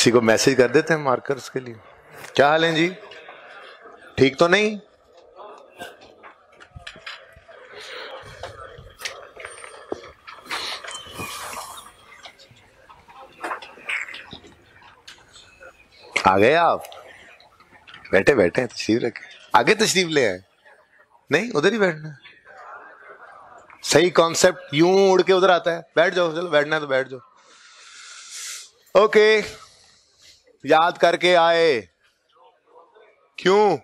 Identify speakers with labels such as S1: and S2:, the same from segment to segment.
S1: किसी को मैसेज कर देते हैं मार्कर्स के लिए क्या हाल है जी ठीक तो नहीं आ गए आप बैठे बैठे तशरीफ रखे आगे तशरीफ ले आए नहीं उधर ही बैठना सही कॉन्सेप्ट यूं उड़ के उधर आता है बैठ जाओ चलो बैठना है तो बैठ जाओ ओके याद करके आए क्यों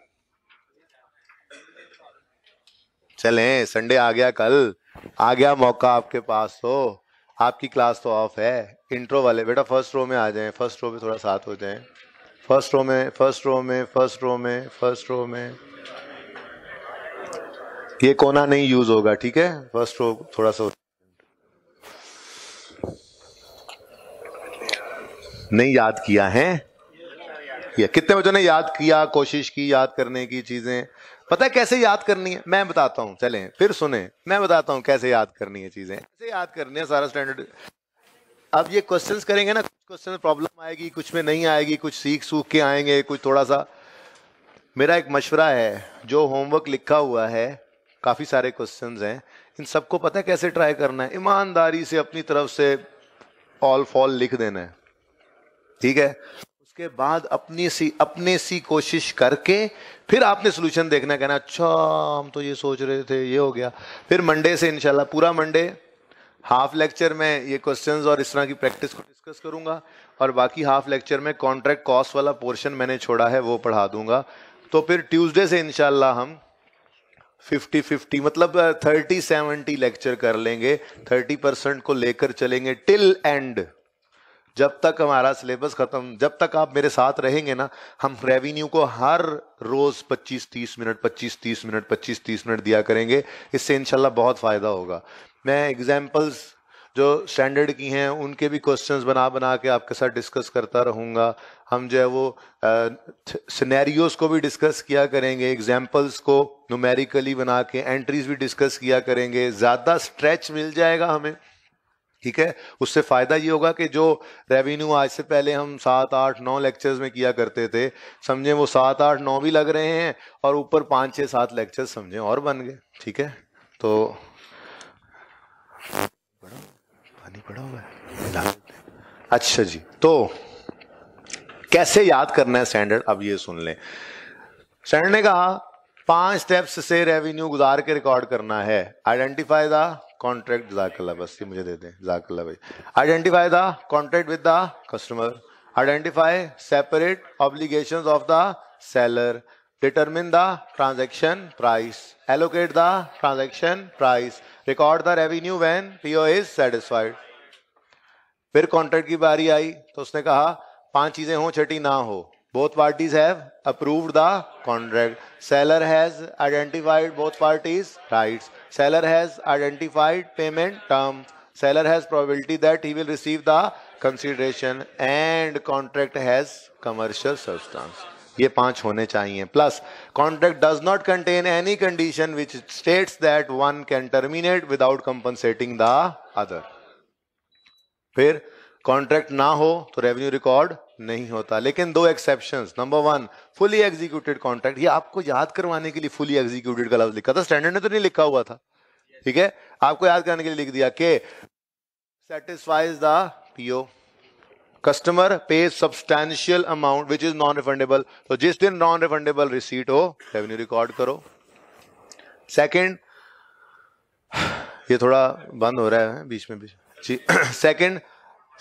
S1: चले संडे आ गया कल आ गया मौका आपके पास तो आपकी क्लास तो ऑफ है इंट्रो वाले बेटा फर्स्ट रो में आ जाए फर्स्ट रो में थोड़ा साथ हो जाए फर्स्ट रो में फर्स्ट रो में फर्स्ट रो में फर्स्ट रो में ये कोना नहीं यूज होगा ठीक है फर्स्ट रो थोड़ा सा नहीं याद किया है या, कितने बच्चों ने याद किया कोशिश की याद करने की चीजें पता है कैसे याद करनी है मैं बताता हूँ चले फिर सुने मैं बताता हूँ कैसे याद करनी है चीजें कैसे याद करनी है सारा स्टैंडर्ड अब ये क्वेश्चंस करेंगे ना कुछ क्वेश्चन प्रॉब्लम आएगी कुछ में नहीं आएगी कुछ सीख सूख के आएंगे कुछ थोड़ा सा मेरा एक मशवरा है जो होमवर्क लिखा हुआ है काफ़ी सारे क्वेश्चन हैं इन सबको पता है कैसे ट्राई करना है ईमानदारी से अपनी तरफ से ऑल फॉल लिख देना है ठीक है उसके बाद अपनी सी अपने सी कोशिश करके फिर आपने सोल्यूशन देखना कहना अच्छा हम तो ये सोच रहे थे ये हो गया फिर मंडे से इनशाला पूरा मंडे हाफ लेक्चर में ये क्वेश्चंस और इस तरह की प्रैक्टिस को डिस्कस करूंगा और बाकी हाफ लेक्चर में कॉन्ट्रैक्ट कॉस्ट वाला पोर्शन मैंने छोड़ा है वो पढ़ा दूंगा तो फिर ट्यूसडे से इनशाला हम 50 50 मतलब 30 70 लेक्चर कर लेंगे 30 परसेंट को लेकर चलेंगे टिल एंड जब तक हमारा सिलेबस खत्म जब तक आप मेरे साथ रहेंगे ना हम रेवेन्यू को हर रोज 25-30 मिनट 25-30 मिनट 25-30 मिनट दिया करेंगे इससे इनशाला बहुत फायदा होगा मैं एग्जाम्पल्स जो स्टैंडर्ड की हैं उनके भी क्वेश्चंस बना बना के आपके साथ डिस्कस करता रहूँगा हम जो है वो सिनेरियोस को भी डिस्कस किया करेंगे एग्जाम्पल्स को नुमेरिकली बना के एंट्रीज भी डिस्कस किया करेंगे ज़्यादा स्ट्रेच मिल जाएगा हमें ठीक है उससे फ़ायदा ये होगा कि जो रेवेन्यू आज से पहले हम सात आठ नौ लेक्चर्स में किया करते थे समझे वो सात आठ नौ भी लग रहे हैं और ऊपर पांच छह सात लेक्चर्स समझे और बन गए ठीक है तो पानी पड़ा अच्छा जी तो कैसे याद करना है स्टैंडर्ड अब ये सुन लें स्टैंडर्ड ने कहा पांच स्टेप्स से रेवेन्यू गुजार के रिकॉर्ड करना है आइडेंटिफाई द कॉन्ट्रैक्ट जाकल्ला बस ये मुझे दे दें जाकल्ला भाई identify the contract with the customer identify separate obligation of the seller determine the transaction price allocate the transaction price record the revenue when PO is satisfied फिर contract की बारी आई तो उसने कहा पांच चीजें हो छठी ना हो both parties have approved the contract seller has identified both parties rights seller has identified payment term seller has probability that he will receive the consideration and contract has commercial substance ye panch hone chahiye plus contract does not contain any condition which states that one can terminate without compensating the other fir contract na ho to revenue record नहीं होता लेकिन दो exception number one fully executed contract ये आपको याद करवाने के लिए फुली एग्जीक्यूटेड का लफ्ज लिखा था स्टैंडर्ड ने तो नहीं लिखा हुआ था ठीक है आपको याद कराने के लिए लिख दिया के satisfies the PO customer pay substantial amount which is non refundable तो जिस दिन नॉन रिफंडेबल रिसीट हो रेवेन्यू रिकॉर्ड करो सेकेंड ये थोड़ा बंद हो रहा है बीच में बीच जी सेकंड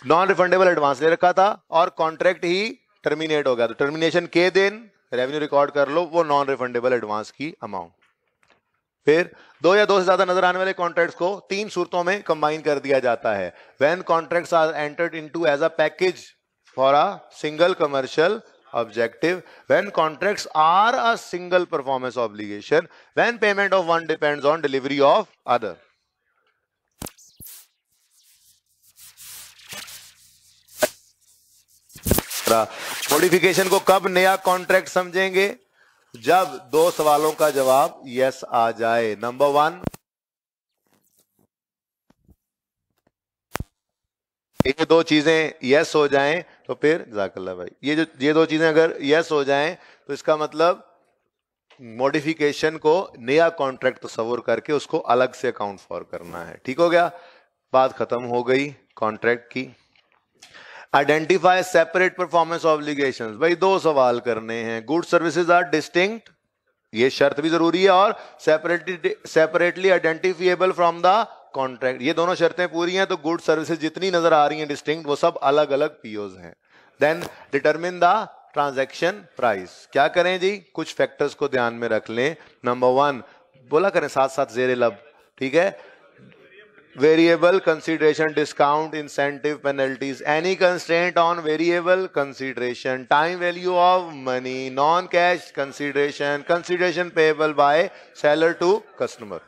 S1: नॉन रिफंडेबल एडवांस ले रखा था और कॉन्ट्रैक्ट ही टर्मिनेट हो गया तो टर्मिनेशन के दिन रेवेन्यू रिकॉर्ड कर लो वो नॉन रिफंडेबल एडवांस की अमाउंट फिर दो या दो से ज्यादा नजर आने वाले कॉन्ट्रैक्ट्स को तीन सूरतों में कंबाइन कर दिया जाता है when contracts are entered into as a package for a single commercial objective when contracts are a single performance obligation when payment of one depends on delivery of other होगा modification को कब नया contract समझेंगे जब दो सवालों का जवाब यस आ जाए नंबर वन ये दो चीजें यस हो जाएं तो फिर जाकल्ला भाई ये जो ये दो चीजें अगर यस हो जाएं तो इसका मतलब मॉडिफिकेशन को नया कॉन्ट्रैक्ट तस्वुर तो करके उसको अलग से अकाउंट फॉर करना है ठीक हो गया बात खत्म हो गई कॉन्ट्रैक्ट की आइडेंटिफाई सेपरेट परफॉर्मेंस ऑब्लिगेशन भाई दो सवाल करने हैं गुड सर्विसेज आर डिस्टिंक्ट ये शर्त भी जरूरी है और separately separately identifiable from the contract ये दोनों शर्तें पूरी हैं तो गुड सर्विसेज जितनी नजर आ रही हैं डिस्टिंक्ट वो सब अलग अलग पीओज हैं then determine the transaction price क्या करें जी कुछ फैक्टर्स को ध्यान में रख लें नंबर वन बोला करें साथ साथ जेरे लब ठीक है variable consideration discount incentive penalties any constraint on variable consideration time value of money non cash consideration consideration payable by seller to customer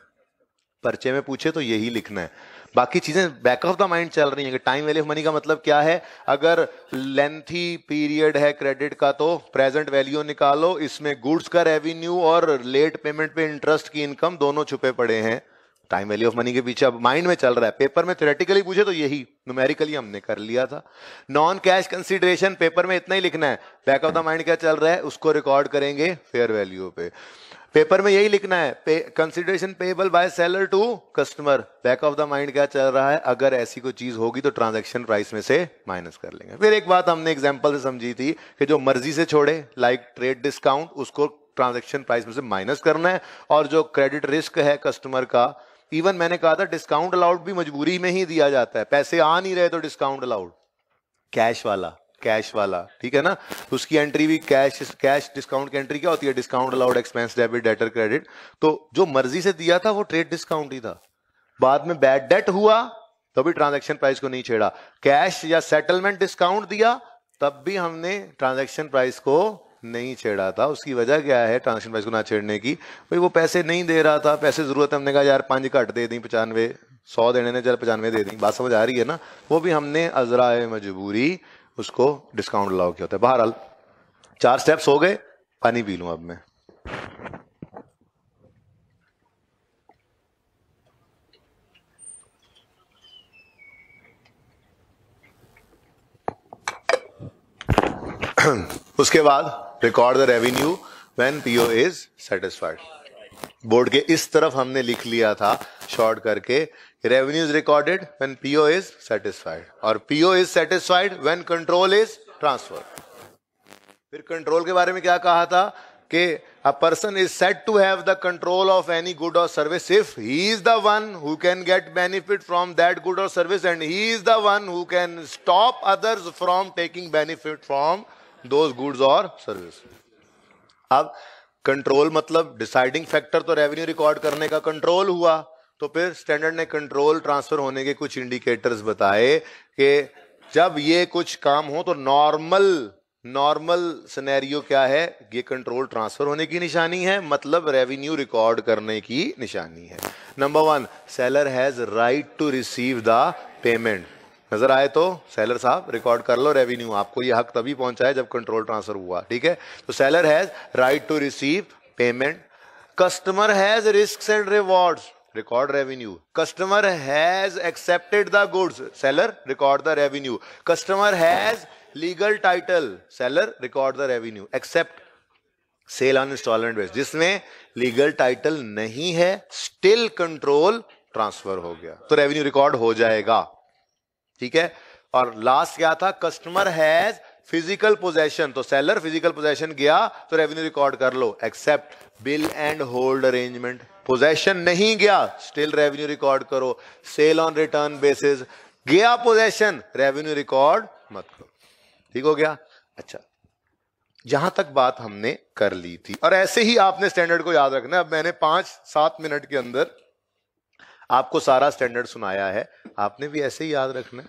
S1: पर्चे में पूछे तो यही लिखना है बाकी चीजें बैक ऑफ द माइंड चल रही हैं कि टाइम वैल्यू ऑफ मनी का मतलब क्या है अगर लेंथी पीरियड है क्रेडिट का तो प्रेजेंट वैल्यू निकालो इसमें गुड्स का रेवेन्यू और लेट पेमेंट पे इंटरेस्ट की इनकम दोनों छुपे पड़े हैं टाइम वैल्यू ऑफ मनी के पीछे अब माइंड में चल रहा है पेपर में थ्योरेटिकली पूछे तो यही न्यूमेरिकली हमने कर लिया था नॉन कैश कंसिडरेशन पेपर में इतना ही लिखना है बैक ऑफ द माइंड क्या चल रहा है उसको रिकॉर्ड करेंगे फेयर वैल्यू पे पेपर में यही लिखना है consideration payable by seller to customer back of the mind क्या चल रहा है अगर ऐसी कोई चीज होगी तो ट्रांजेक्शन प्राइस में से माइनस कर लेंगे फिर एक बात हमने एग्जाम्पल से समझी थी कि जो मर्जी से छोड़े लाइक ट्रेड डिस्काउंट उसको ट्रांजेक्शन प्राइस में से माइनस करना है और जो क्रेडिट रिस्क है कस्टमर का इवन मैंने कहा था डिस्काउंट अलाउड भी मजबूरी में ही दिया जाता है पैसे आ नहीं रहे तो डिस्काउंट अलाउड कैश वाला कैश वाला ठीक है ना उसकी एंट्री भी कैश कैश डिस्काउंट की एंट्री क्या होती है discount allowed expense debit debtor credit तो जो मर्जी से दिया था वो ट्रेड डिस्काउंट ही था बाद में बैड डेट हुआ तभी ट्रांजेक्शन प्राइस को नहीं छेड़ा कैश या सेटलमेंट डिस्काउंट दिया तब भी हमने ट्रांजेक्शन प्राइस को नहीं छेड़ा था उसकी वजह क्या है ट्रांजेक्शन प्राइस को ना छेड़ने की भाई वो पैसे नहीं दे रहा था पैसे ज़रूरत हमने कहा यार पाँच घट दे दी पचानवे सौ देने ने चल पचानवे दे दी बात समझ आ रही है ना वो भी हमने अजरा मजबूरी उसको डिस्काउंट अलाउ किया होता है बहरहाल चार स्टेप्स हो गए पानी पी लूँ अब मैं उसके बाद record the revenue when PO is satisfied board के इस तरफ हमने लिख लिया था शॉर्ट करके revenue is recorded when PO is satisfied और PO is satisfied when control is transfer फिर कंट्रोल के बारे में क्या कहा था कि a person is set to have the control of any good और service if he is the one who can get benefit from that good और service and he is the one who can stop others from taking benefit from those goods और service अब control मतलब deciding factor तो revenue record करने का control हुआ तो फिर स्टैंडर्ड ने कंट्रोल ट्रांसफर होने के कुछ इंडिकेटर्स बताए कि जब ये कुछ काम हो तो नॉर्मल नॉर्मल सिनेरियो क्या है ये कंट्रोल ट्रांसफर होने की निशानी है मतलब रेवेन्यू रिकॉर्ड करने की निशानी है number one seller has right to receive the payment नजर आए तो सेलर साहब रिकॉर्ड कर लो रेवेन्यू आपको ये हक तभी पहुंचा है जब कंट्रोल ट्रांसफर हुआ ठीक है तो seller has right to receive payment customer has risk and reward record revenue customer has accepted the goods seller record the revenue customer has legal title seller record the revenue except sale on installment base जिसमें legal title नहीं है still control transfer हो गया तो revenue record हो जाएगा ठीक है और लास्ट क्या था कस्टमर हैज फिजिकल पोजेशन तो सेलर फिजिकल पोजेशन गया तो रेवेन्यू रिकॉर्ड कर लो except bill and hold arrangement possession नहीं गया स्टिल रेवेन्यू रिकॉर्ड करो सेल ऑन रिटर्न बेसिस गया पोजेशन रेवेन्यू रिकॉर्ड मत करो ठीक हो गया अच्छा जहां तक बात हमने कर ली थी और ऐसे ही आपने स्टैंडर्ड को याद रखना अब मैंने पांच सात मिनट के अंदर आपको सारा स्टैंडर्ड सुनाया है आपने भी ऐसे ही याद रखना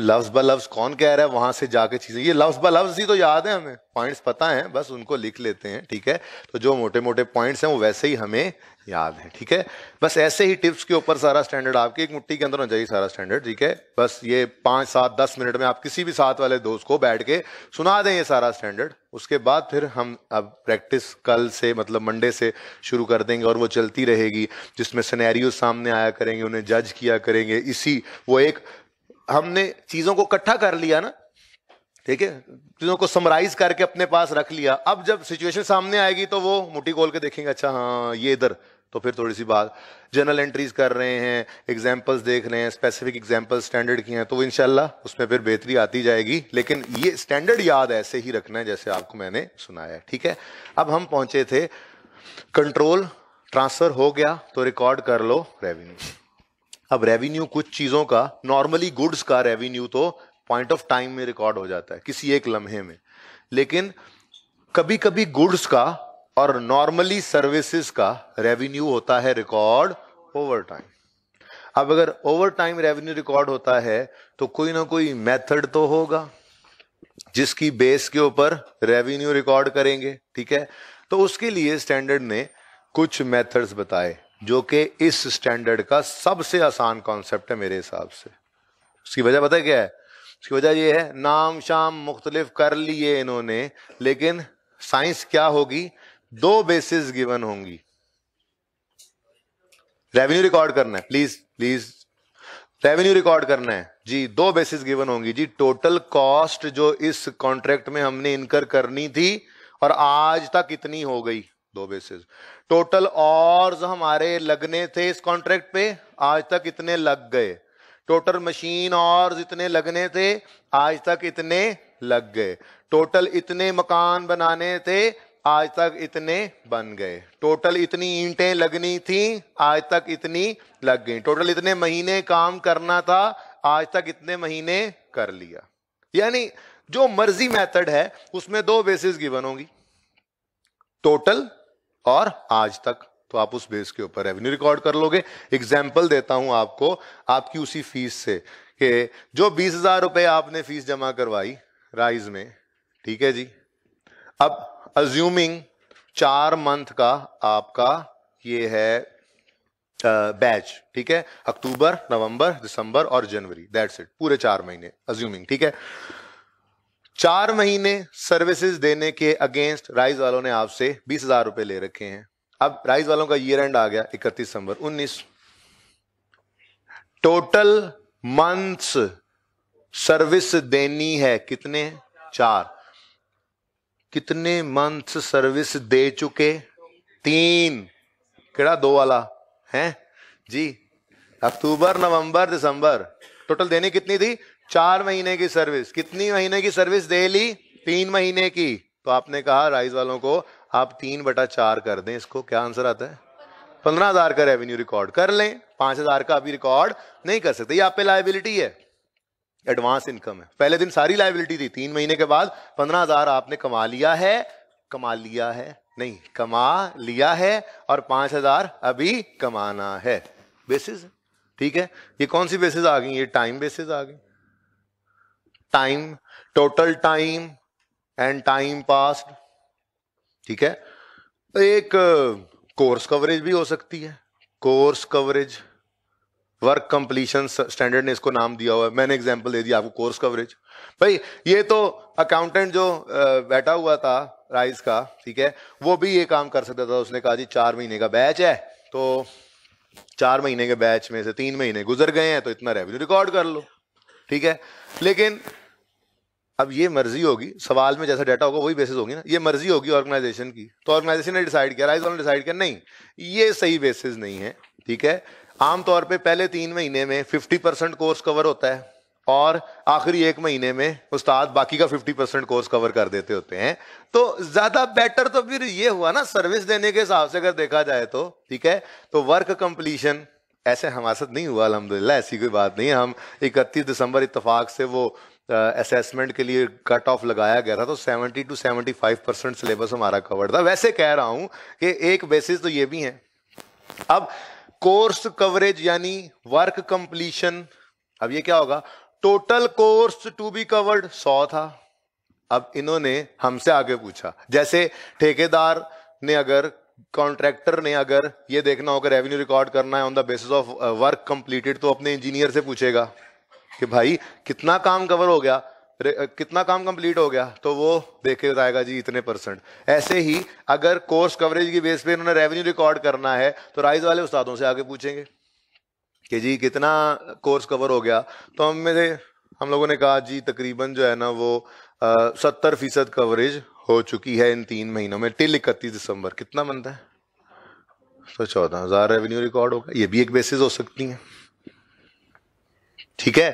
S1: लफ्ज ब लफ्ज कौन कह रहा है वहां से जाके चीजें ये लफ्ज ब लफ्ज ही तो याद है हमें पॉइंट्स पता है बस उनको लिख लेते हैं ठीक है तो जो मोटे मोटे पॉइंट्स हैं वो वैसे ही हमें याद है ठीक है बस ऐसे ही टिप्स के ऊपर सारा स्टैंडर्ड आपके एक मुट्ठी के अंदर होना चाहिए सारा स्टैंडर्ड ठीक है बस ये पांच सात दस मिनट में आप किसी भी साथ वाले दोस्त को बैठ के सुना दें ये सारा स्टैंडर्ड उसके बाद फिर हम अब प्रैक्टिस कल से मतलब मंडे से शुरू कर देंगे और वो चलती रहेगी जिसमें सिनेरियो सामने आया करेंगे उन्हें जज किया करेंगे इसी वो एक हमने चीजों को इकट्ठा कर लिया ना ठीक है चीजों को समराइज करके अपने पास रख लिया अब जब सिचुएशन सामने आएगी तो वो मुठी खोल के देखेंगे अच्छा हाँ ये इधर तो फिर थोड़ी सी बात जनरल एंट्रीज कर रहे हैं एग्जाम्पल्स देख रहे हैं स्पेसिफिक एग्जाम्पल स्टैंडर्ड की हैं तो इनशाला उसमें फिर बेहतरी आती जाएगी लेकिन ये स्टैंडर्ड याद ऐसे ही रखना है जैसे आपको मैंने सुनाया ठीक है अब हम पहुंचे थे कंट्रोल ट्रांसफर हो गया तो रिकॉर्ड कर लो रेवेन्यू अब रेवेन्यू कुछ चीजों का नॉर्मली गुड्स का रेवेन्यू तो पॉइंट ऑफ टाइम में रिकॉर्ड हो जाता है किसी एक लम्हे में लेकिन कभी कभी गुड्स का और नॉर्मली सर्विसेज का रेवेन्यू होता है रिकॉर्ड ओवर टाइम अब अगर ओवर टाइम रेवेन्यू रिकॉर्ड होता है तो कोई ना कोई मेथड तो होगा जिसकी बेस के ऊपर रेवेन्यू रिकॉर्ड करेंगे ठीक है तो उसके लिए स्टैंडर्ड ने कुछ मेथड्स बताए जो कि इस स्टैंडर्ड का सबसे आसान कॉन्सेप्ट है मेरे हिसाब से उसकी वजह पता क्या है उसकी वजह यह है नाम शाम मुख्तलिफ कर लिए इन्होंने लेकिन साइंस क्या होगी दो बेसिस गिवन होंगी रेवेन्यू रिकॉर्ड करना है प्लीज प्लीज रेवेन्यू रिकॉर्ड करना है जी दो बेसिस गिवन होंगी जी टोटल कॉस्ट जो इस कॉन्ट्रैक्ट में हमने इनकर करनी थी और आज तक इतनी हो गई दो बेसिस टोटल और हमारे लगने थे इस कॉन्ट्रैक्ट पे आज तक इतने लग गए टोटल मशीन और इतने लगने थे आज तक इतने लग गए टोटल इतने मकान बनाने थे आज तक इतने बन गए टोटल इतनी ईंटें लगनी थी आज तक इतनी लग गई टोटल इतने महीने काम करना था आज तक इतने महीने कर लिया यानी जो मर्जी मेथड है उसमें दो बेसिस गिवन होंगी टोटल और आज तक तो आप उस बेस के ऊपर रेवेन्यू रिकॉर्ड कर लोगे एग्जाम्पल देता हूं आपको आपकी उसी फीस से कि जो बीस हजार रुपए आपने फीस जमा करवाई राइज में ठीक है जी अब अज्यूमिंग चार मंथ का आपका ये है बैच ठीक है अक्टूबर नवंबर दिसंबर और जनवरी दैट्स इट पूरे चार महीने अज्यूमिंग ठीक है चार महीने सर्विसेज देने के अगेंस्ट राइज वालों ने आपसे बीस हजार रुपए ले रखे हैं अब राइज वालों का ईयर एंड आ गया इकतीस दिसंबर उन्नीस टोटल मंथ्स सर्विस देनी है कितने चार कितने मंथ्स सर्विस दे चुके तीन केड़ा दो वाला है जी अक्टूबर नवंबर दिसंबर टोटल देनी कितनी थी चार महीने की सर्विस कितनी महीने की सर्विस दे ली तीन महीने की तो आपने कहा राइस वालों को आप तीन बटा चार कर दें इसको क्या आंसर आता है पंद्रह हजार का रेवेन्यू रिकॉर्ड कर लें पांच हजार का अभी रिकॉर्ड नहीं कर सकते ये आप पे लाइबिलिटी है एडवांस इनकम है पहले दिन सारी लाइबिलिटी थी तीन महीने के बाद पंद्रह हजार आपने कमा लिया है कमा लिया है नहीं कमा लिया है और पांच हजार अभी कमाना है बेसिस ठीक है ये कौन सी बेसिस आ गई ये टाइम बेसिस आ गई time total time and time past ठीक है एक कोर्स uh, कवरेज भी हो सकती है course coverage work completion standard ने इसको नाम दिया हुआ है मैंने एग्जांपल दे दिया आपको कोर्स कवरेज भाई ये तो अकाउंटेंट जो uh, बैठा हुआ था राइस का ठीक है वो भी ये काम कर सकता था उसने कहा जी चार महीने का बैच है तो चार महीने के बैच में से तीन महीने गुजर गए हैं तो इतना रेवेन्यू रिकॉर्ड कर लो ठीक है लेकिन अब ये मर्जी होगी सवाल में जैसा डाटा होगा वही बेसिस होगी ना ये मर्जी होगी ऑर्गेनाइजेशन की तो ऑर्गेनाइजेशन ने डिसाइड किया राइज ने डिसाइड किया नहीं ये सही बेसिस नहीं है ठीक है आमतौर पे पहले तीन महीने में फिफ्टी परसेंट कोर्स कवर होता है और आखिरी एक महीने में उस्ताद बाकी का 50 परसेंट कोर्स कवर कर देते होते हैं तो ज्यादा बेटर तो फिर ये हुआ ना सर्विस देने के हिसाब से अगर देखा जाए तो ठीक है तो वर्क कंप्लीशन ऐसे साथ नहीं हुआ अलहमदिल्ला ऐसी कोई बात नहीं हम इकतीस दिसंबर इतफाक से वो असेसमेंट के लिए कट ऑफ लगाया गया था तो 70 टू 75 परसेंट सिलेबस हमारा कवर था वैसे कह रहा हूं कि एक बेसिस तो ये भी है अब कोर्स कवरेज यानी वर्क कंप्लीशन अब ये क्या होगा total course to be covered सौ था अब इन्होंने हमसे आगे पूछा जैसे ठेकेदार ने अगर कॉन्ट्रैक्टर ने अगर ये देखना होगा रेवेन्यू रिकॉर्ड करना है on the basis of work completed तो अपने इंजीनियर से पूछेगा कि भाई कितना काम कवर हो गया कितना काम कंप्लीट हो गया तो वो देखे जाएगा जी इतने परसेंट ऐसे ही अगर कोर्स कवरेज की बेस पे इन्होंने रेवेन्यू रिकॉर्ड करना है तो राइज वाले उस्तादों से आगे पूछेंगे कि जी कितना कोर्स कवर हो गया तो हम में से हम लोगों ने कहा जी तकरीबन जो है ना वो सत्तर फीसद कवरेज हो चुकी है इन तीन महीनों में टिल इकतीस दिसंबर कितना बनता है तो चौदह हजार रेवेन्यू रिकॉर्ड होगा ये भी एक बेसिस हो सकती है ठीक है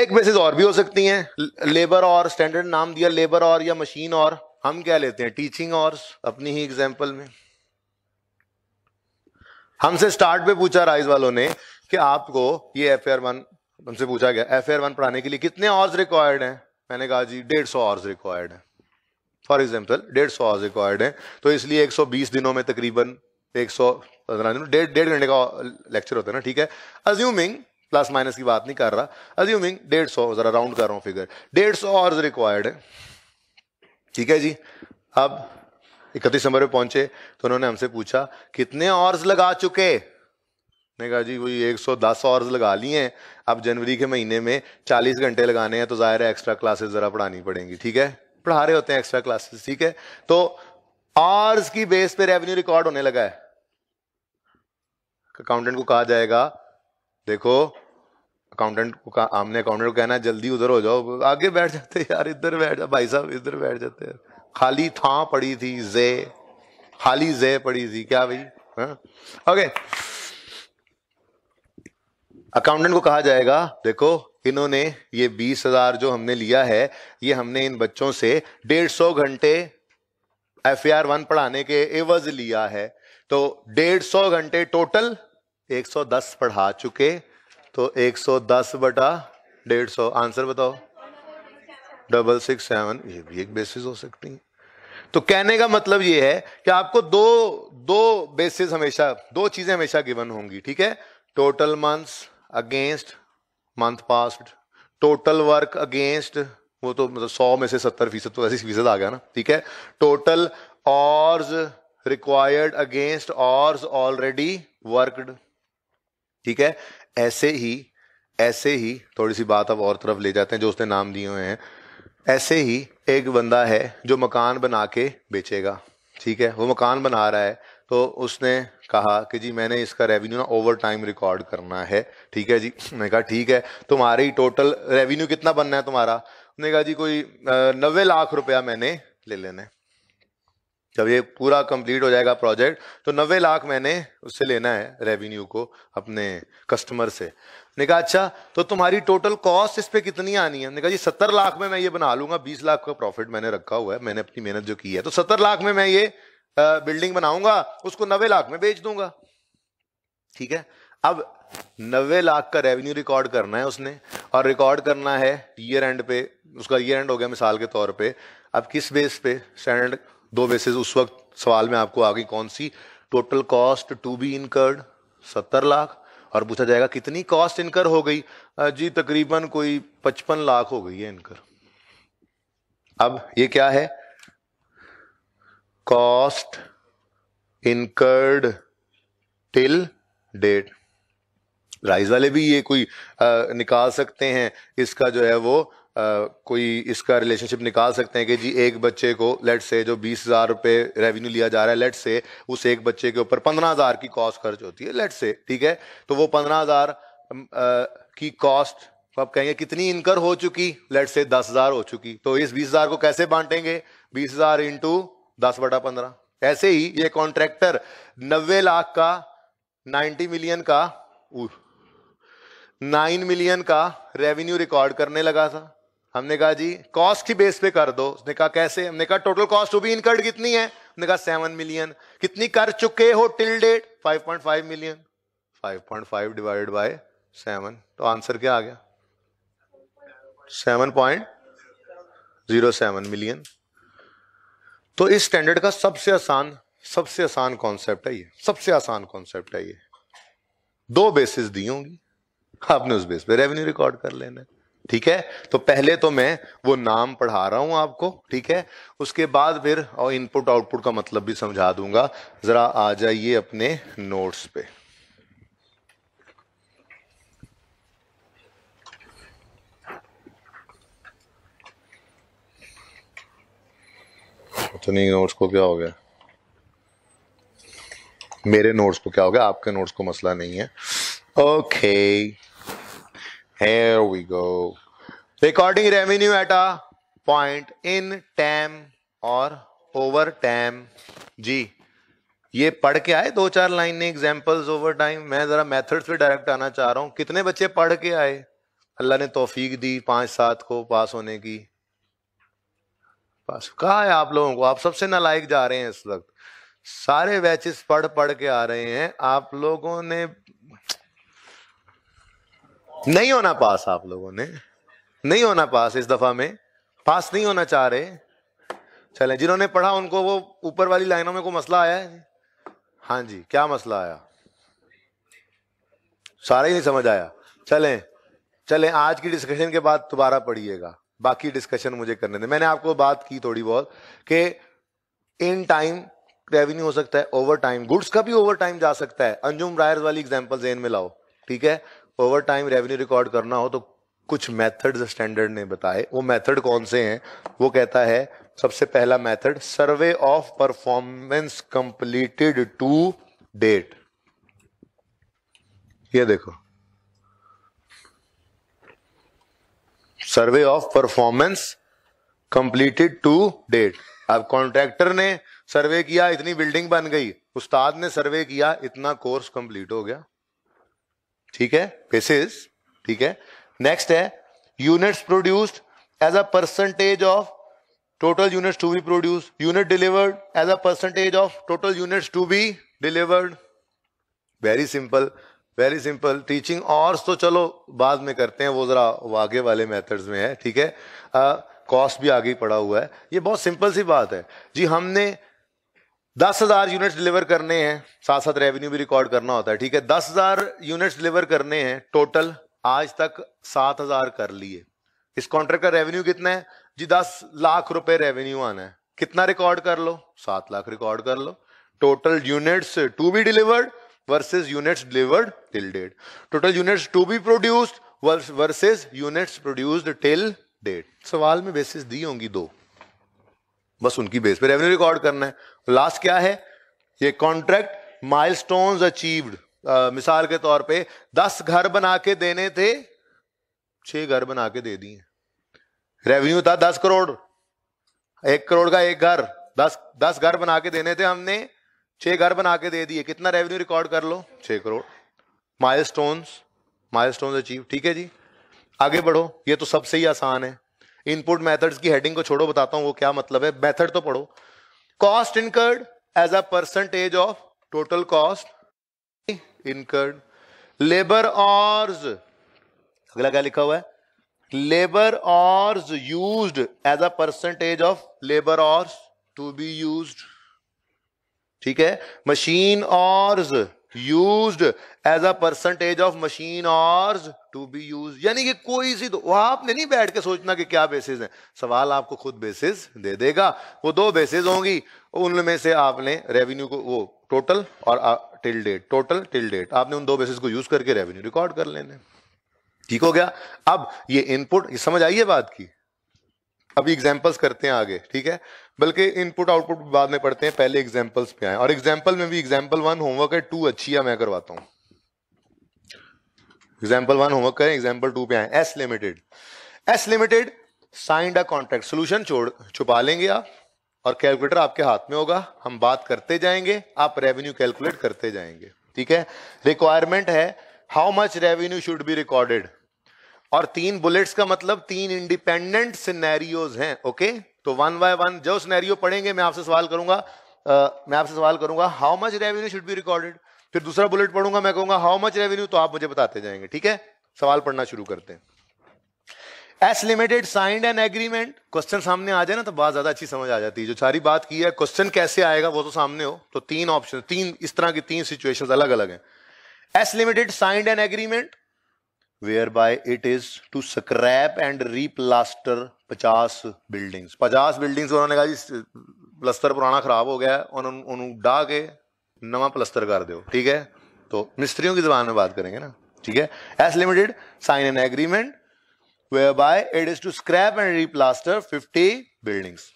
S1: एक बेसिस और भी हो सकती हैं लेबर और स्टैंडर्ड नाम दिया लेबर और या मशीन और हम क्या लेते हैं टीचिंग और अपनी ही एग्जाम्पल में हमसे स्टार्ट पे पूछा राइज वालों ने कि आपको ये एफ एयर वन हमसे पूछा गया एफ एयर वन पढ़ाने के लिए कितने आवर्स रिक्वायर्ड हैं मैंने कहा जी डेढ़ सौ आवर्स रिक्वायर्ड है फॉर एग्जाम्पल डेढ़ सौ आवर्स रिक्वायर्ड है तो इसलिए एक सौ बीस दिनों में तकरीबन एक सौ डेढ़ डेढ़ घंटे का लेक्चर होता है ना ठीक है अज्यूमिंग प्लस माइनस की बात नहीं कर रहा अज्यूमिंग डेढ़ सौ जरा राउंड कर रहा हूं फिगर डेढ़ सौ आवर्स रिक्वायर्ड है ठीक है जी अब इकतीस नंबर पे पहुंचे तो उन्होंने हमसे पूछा कितने आवर्स लगा चुके ने कहा जी वही 110 आवर्स लगा लिए हैं अब जनवरी के महीने में 40 घंटे लगाने हैं तो जाहिर है एक्स्ट्रा क्लासेस ज़रा पढ़ानी पड़ेंगी ठीक है पढ़ा रहे होते हैं एक्स्ट्रा क्लासेस ठीक है तो आवर्स की बेस पे रेवेन्यू रिकॉर्ड होने लगा है अकाउंटेंट को कहा जाएगा देखो अकाउंटेंट को कहा आमने अकाउंटेंट को कहना जल्दी उधर हो जाओ आगे बैठ जाते यार इधर बैठ जा भाई साहब इधर बैठ जाते खाली था पड़ी थी जे खाली जे पड़ी थी क्या भाई ओके हाँ? अकाउंटेंट को कहा जाएगा देखो इन्होंने ये बीस हजार जो हमने लिया है ये हमने इन बच्चों से डेढ़ सौ घंटे एफ आर वन पढ़ाने के एवज लिया है तो डेढ़ सौ घंटे टोटल एक सौ दस पढ़ा चुके तो 110 बटा 150 आंसर बताओ डबल सिक्स सेवन ये भी एक बेसिस हो सकती है तो कहने का मतलब ये है कि आपको दो दो बेसिस हमेशा दो चीजें हमेशा गिवन होंगी ठीक है total months against month past total work against वो तो मतलब सौ में से सत्तर फीसद तो ऐसी फीसद आ गया ना ठीक है total hours required against hours already worked ठीक है ऐसे ही ऐसे ही थोड़ी सी बात अब और तरफ ले जाते हैं जो उसने नाम दिए हुए हैं ऐसे ही एक बंदा है जो मकान बना के बेचेगा ठीक है वो मकान बना रहा है तो उसने कहा कि जी मैंने इसका रेवेन्यू ना ओवर टाइम रिकॉर्ड करना है ठीक है जी मैंने कहा ठीक है तुम्हारी टोटल रेवेन्यू कितना बनना है तुम्हारा उन्होंने कहा जी कोई नब्बे लाख रुपया मैंने ले लेना है जब ये पूरा कंप्लीट हो जाएगा प्रोजेक्ट तो नब्बे लाख मैंने उससे लेना है रेवेन्यू को अपने कस्टमर से ने कहा अच्छा तो तुम्हारी टोटल कॉस्ट इस पर कितनी आनी है ने कहा जी सत्तर लाख में मैं ये बना लूंगा बीस लाख का प्रॉफिट मैंने रखा हुआ है मैंने अपनी मेहनत जो की है तो सत्तर लाख में मैं ये बिल्डिंग बनाऊंगा उसको नब्बे लाख में बेच दूंगा ठीक है अब नब्बे लाख का रेवेन्यू रिकॉर्ड करना है उसने और रिकॉर्ड करना है ईयर एंड पे उसका ईयर एंड हो गया मिसाल के तौर पे अब किस बेस पे स्टैंडर्ड दो बेसिस उस वक्त सवाल में आपको आ गई कौन सी total cost to be incurred सत्तर लाख और पूछा जाएगा कितनी कॉस्ट इनकर हो गई जी तकरीबन कोई पचपन लाख हो गई है इनकर अब ये क्या है cost incurred till date rise वाले भी ये कोई आ, निकाल सकते हैं इसका जो है वो कोई इसका रिलेशनशिप निकाल सकते हैं कि जी एक बच्चे को लेट से जो बीस हज़ार रुपये रेवेन्यू लिया जा रहा है लेट से उस एक बच्चे के ऊपर पंद्रह हज़ार की कॉस्ट खर्च होती है लेट से ठीक है तो वो पंद्रह हज़ार की कॉस्ट तो आप कहेंगे कितनी इनकर हो चुकी लेट से दस हज़ार हो चुकी तो इस बीस हज़ार को कैसे बांटेंगे बीस हज़ार इंटू दस बटा पंद्रह ऐसे ही ये कॉन्ट्रैक्टर नब्बे लाख का नाइन्टी मिलियन का नाइन मिलियन का रेवेन्यू रिकॉर्ड करने लगा था हमने कहा जी कॉस्ट की बेस पे कर दो उसने कहा कैसे हमने कहा total cost to be incurred कितनी है हमने कहा सेवन मिलियन कितनी कर चुके हो till date 5.5 million 5.5 divided by seven तो आंसर क्या आ गया seven point zero seven million तो इस स्टैंडर्ड का सबसे आसान सबसे आसान कॉन्सेप्ट है ये सबसे आसान कॉन्सेप्ट है ये दो बेसिस दी होंगी आपने उस बेस पे रेवेन्यू रिकॉर्ड कर लेना ठीक है तो पहले तो मैं वो नाम पढ़ा रहा हूं आपको ठीक है उसके बाद फिर और इनपुट आउटपुट का मतलब भी समझा दूंगा जरा आ जाइए अपने नोट्स पे तो नहीं नोट्स को क्या हो गया मेरे नोट्स को क्या हो गया आपके नोट्स को मसला नहीं है okay okay. Here we go. Recording revenue at a point in TAM or over tam जी ये पढ़ के आए दो चार लाइन ने एग्जाम्पल्स ओवर टाइम मैं जरा मेथड्स पे डायरेक्ट आना चाह रहा हूँ कितने बच्चे पढ़ के आए अल्लाह ने तोफीक दी पांच सात को पास होने की पास कहा है आप लोगों को आप सबसे नालायक जा रहे हैं इस वक्त सारे बैचेस पढ़ पढ़ के आ रहे हैं आप लोगों ने नहीं होना पास आप लोगों ने नहीं होना पास इस दफा में पास नहीं होना चाह रहे चले जिन्होंने पढ़ा उनको वो ऊपर वाली लाइनों में कोई मसला आया है हाँ जी क्या मसला आया सारा ही नहीं समझ आया चले चले आज की डिस्कशन के बाद दोबारा पढ़िएगा बाकी डिस्कशन मुझे करने दें मैंने आपको बात की थोड़ी बहुत कि इन टाइम रेवेन्यू हो सकता है ओवर टाइम गुड्स का भी ओवर टाइम जा सकता है अंजुम रायर वाली एग्जाम्पल जेन में लाओ ठीक है ओवर टाइम रेवेन्यू रिकॉर्ड करना हो तो कुछ मेथड्स स्टैंडर्ड ने बताए वो मेथड कौन से हैं वो कहता है सबसे पहला method survey of performance completed to date ये देखो survey of performance completed to date अब कॉन्ट्रैक्टर ने सर्वे किया इतनी बिल्डिंग बन गई उस्ताद ने सर्वे किया इतना कोर्स कंप्लीट हो गया ठीक है पेसेस ठीक है नेक्स्ट है units produced as a percentage of total units to be produce unit delivered as a percentage of total units to be delivered very simple very simple teaching और तो चलो बाद में करते हैं वो जरा आगे वाले मेथड्स में है ठीक है कॉस्ट uh, भी आगे पड़ा हुआ है ये बहुत सिंपल सी बात है जी हमने दस हजार यूनिट्स डिलीवर करने हैं साथ साथ रेवेन्यू भी रिकॉर्ड करना होता है ठीक है दस हजार यूनिट्स डिलीवर करने हैं टोटल आज तक सात हजार कर लिए इस कॉन्ट्रैक्ट का रेवेन्यू कितना है जी दस लाख रुपए रेवेन्यू आना है कितना रिकॉर्ड कर लो सात लाख रिकॉर्ड कर लो total units to be delivered versus units delivered till date total units to be produced versus units produced till date सवाल में बेसिस दी होंगी दो बस उनकी बेस पे रेवेन्यू रिकॉर्ड करना है लास्ट तो क्या है ये कॉन्ट्रैक्ट स्टोन अचीव्ड मिसाल के तौर पे दस घर बना के देने थे छह घर बना के दे दिए रेवेन्यू था दस करोड़ एक करोड़ का एक घर दस दस घर बना के देने थे हमने छह घर बना के दे दिए कितना रेवेन्यू रिकॉर्ड कर लो छह crore mile milestone achieve ठीक है जी आगे बढ़ो ये तो सबसे ही आसान है इनपुट मेथड्स की हेडिंग को छोड़ो बताता हूं वो क्या मतलब है मेथड तो पढ़ो cost incurred as a percentage of total cost incurred labour hours अगला क्या लिखा हुआ है labour hours use as a percentage of labour hours to be use ठीक है machine hours use as a percentage of machine hours to be use यानी कि कोई सी वहां आपने नहीं बैठ के सोचना कि क्या बेसिस है सवाल आपको खुद बेसिस दे देगा वो दो बेसिस होंगी उनमें से आपने रेवेन्यू को वो टोटल और till date total till date आपने उन दो बेसिस को यूज करके रेवेन्यू रिकॉर्ड कर लेने ठीक हो गया अब ये इनपुट समझ आई है बात की अभी एग्जाम्पल्स करते हैं आगे ठीक है बल्कि इनपुट आउटपुट बाद में पढ़ते हैं पहले एग्जाम्पल्स पे आए और एग्जाम्पल में भी एग्जाम्पल वन होमवर्क है टू अच्छी है मैं करवाता हूँ एग्जाम्पल वन होमवर्क करें एग्जाम्पल टू पे आए S limited S limited signed a contract solution छुपा लेंगे आप और कैलकुलेटर आपके हाथ में होगा हम बात करते जाएंगे आप रेवेन्यू कैलकुलेट करते जाएंगे ठीक है रिक्वायरमेंट है how much revenue should be recorded और तीन बुलेट्स का मतलब तीन इंडिपेंडेंट सिनेरियोज हैं ओके तो वन बाय वन जो सिनेरियो पढ़ेंगे मैं आपसे सवाल करूंगा आ, मैं आपसे सवाल करूंगा how much revenue should be recorded फिर दूसरा बुलेट पढ़ूंगा मैं कहूंगा हाउ मच रेवेन्यू तो आप मुझे बताते जाएंगे ठीक है सवाल पढ़ना शुरू करते हैं S limited signed and agreement question सामने आ जाए ना तो बात ज्यादा अच्छी समझ आ जाती है जो सारी बात की है क्वेश्चन कैसे आएगा वो तो सामने हो तो तीन ऑप्शन तीन इस तरह की तीन सिचुएशन अलग अलग है S limited signed and agreement whereby it is to scrap and replaster पचास बिल्डिंग्स पचास बिल्डिंग्स उन्होंने कहा प्लस्तर पुराना खराब हो गया है उन्होंने डा के नवा प्लस्तर कर दो ठीक है तो मिस्त्रियों की जबान में बात करेंगे ना ठीक है S limited sign an agreement by it is to scrap and replaster fifty buildings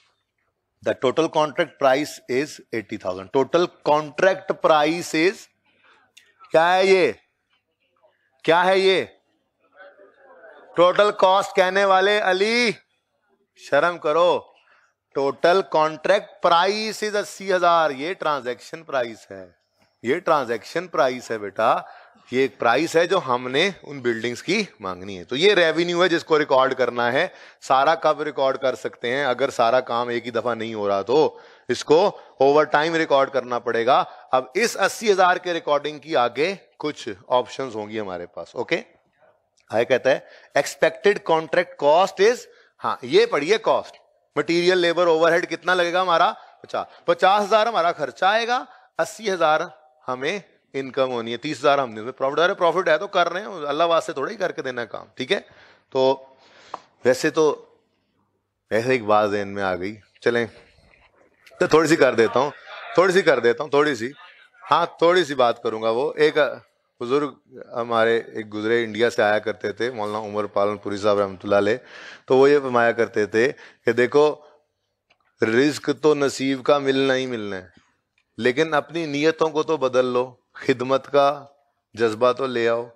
S1: total contract price is is thousand total contract price is क्या है ये क्या है ये टोटल कॉस्ट कहने वाले अली शर्म करो टोटल कॉन्ट्रैक्ट प्राइस इज अस्सी हजार ये ट्रांजैक्शन प्राइस है ये ट्रांजैक्शन प्राइस है बेटा ये एक प्राइस है जो हमने उन बिल्डिंग्स की मांगनी है तो ये रेवेन्यू है जिसको रिकॉर्ड करना है सारा कब रिकॉर्ड कर सकते हैं अगर सारा काम एक ही दफा नहीं हो रहा तो इसको ओवर टाइम रिकॉर्ड करना पड़ेगा अब इस अस्सी हजार के रिकॉर्डिंग की आगे कुछ ऑप्शंस होंगी हमारे पास ओके आए कहता है एक्सपेक्टेड कॉन्ट्रैक्ट कॉस्ट इज हाँ ये पढ़िए कॉस्ट मटेरियल लेबर ओवरहेड कितना लगेगा हमारा पचास पचास हजार हमारा खर्चा आएगा अस्सी हजार हमें इनकम होनी है तीस हजार हमने प्रॉफिट अरे प्रॉफिट है तो कर रहे हैं अल्लाह वास्ते थोड़ा ही करके देना काम ठीक है तो वैसे तो वैसे एक बात जहन में आ गई चले तो थोड़ी सी कर देता हूँ थोड़ी सी कर देता हूँ थोड़ी सी हाँ थोड़ी सी बात करूंगा वो एक बुज़ुर्ग हमारे एक गुजरे इंडिया से आया करते थे मौलाना उमर पालनपुरी साहब रहमत ला तो वो ये फरमाया करते थे कि देखो रिस्क तो नसीब का मिलना ही मिलना है लेकिन अपनी नीयतों को तो बदल लो खिदमत का जज्बा तो ले आओ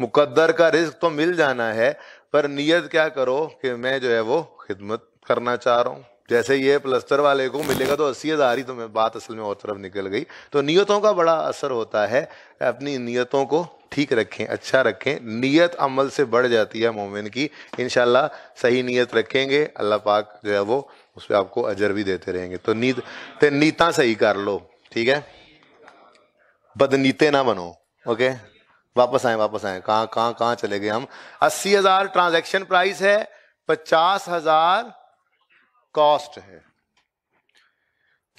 S1: मुकद्दर का रिस्क तो मिल जाना है पर नीयत क्या करो कि मैं जो है वो खिदमत करना चाह रहा हूँ जैसे ये प्लस्तर वाले को मिलेगा तो अस्सी हज़ार ही तो मैं बात असल में और तरफ निकल गई तो नियतों का बड़ा असर होता है अपनी नियतों को ठीक रखें अच्छा रखें नियत अमल से बढ़ जाती है मोमिन की इन सही नियत रखेंगे अल्लाह पाक जो है वो उस पर आपको अजर भी देते रहेंगे तो नीत तो नीता सही कर लो ठीक है बदनीते ना बनो ओके वापस आए वापस आए कहाँ कहाँ कहाँ चले गए हम अस्सी हज़ार ट्रांजेक्शन प्राइस है पचास हज़ार कॉस्ट है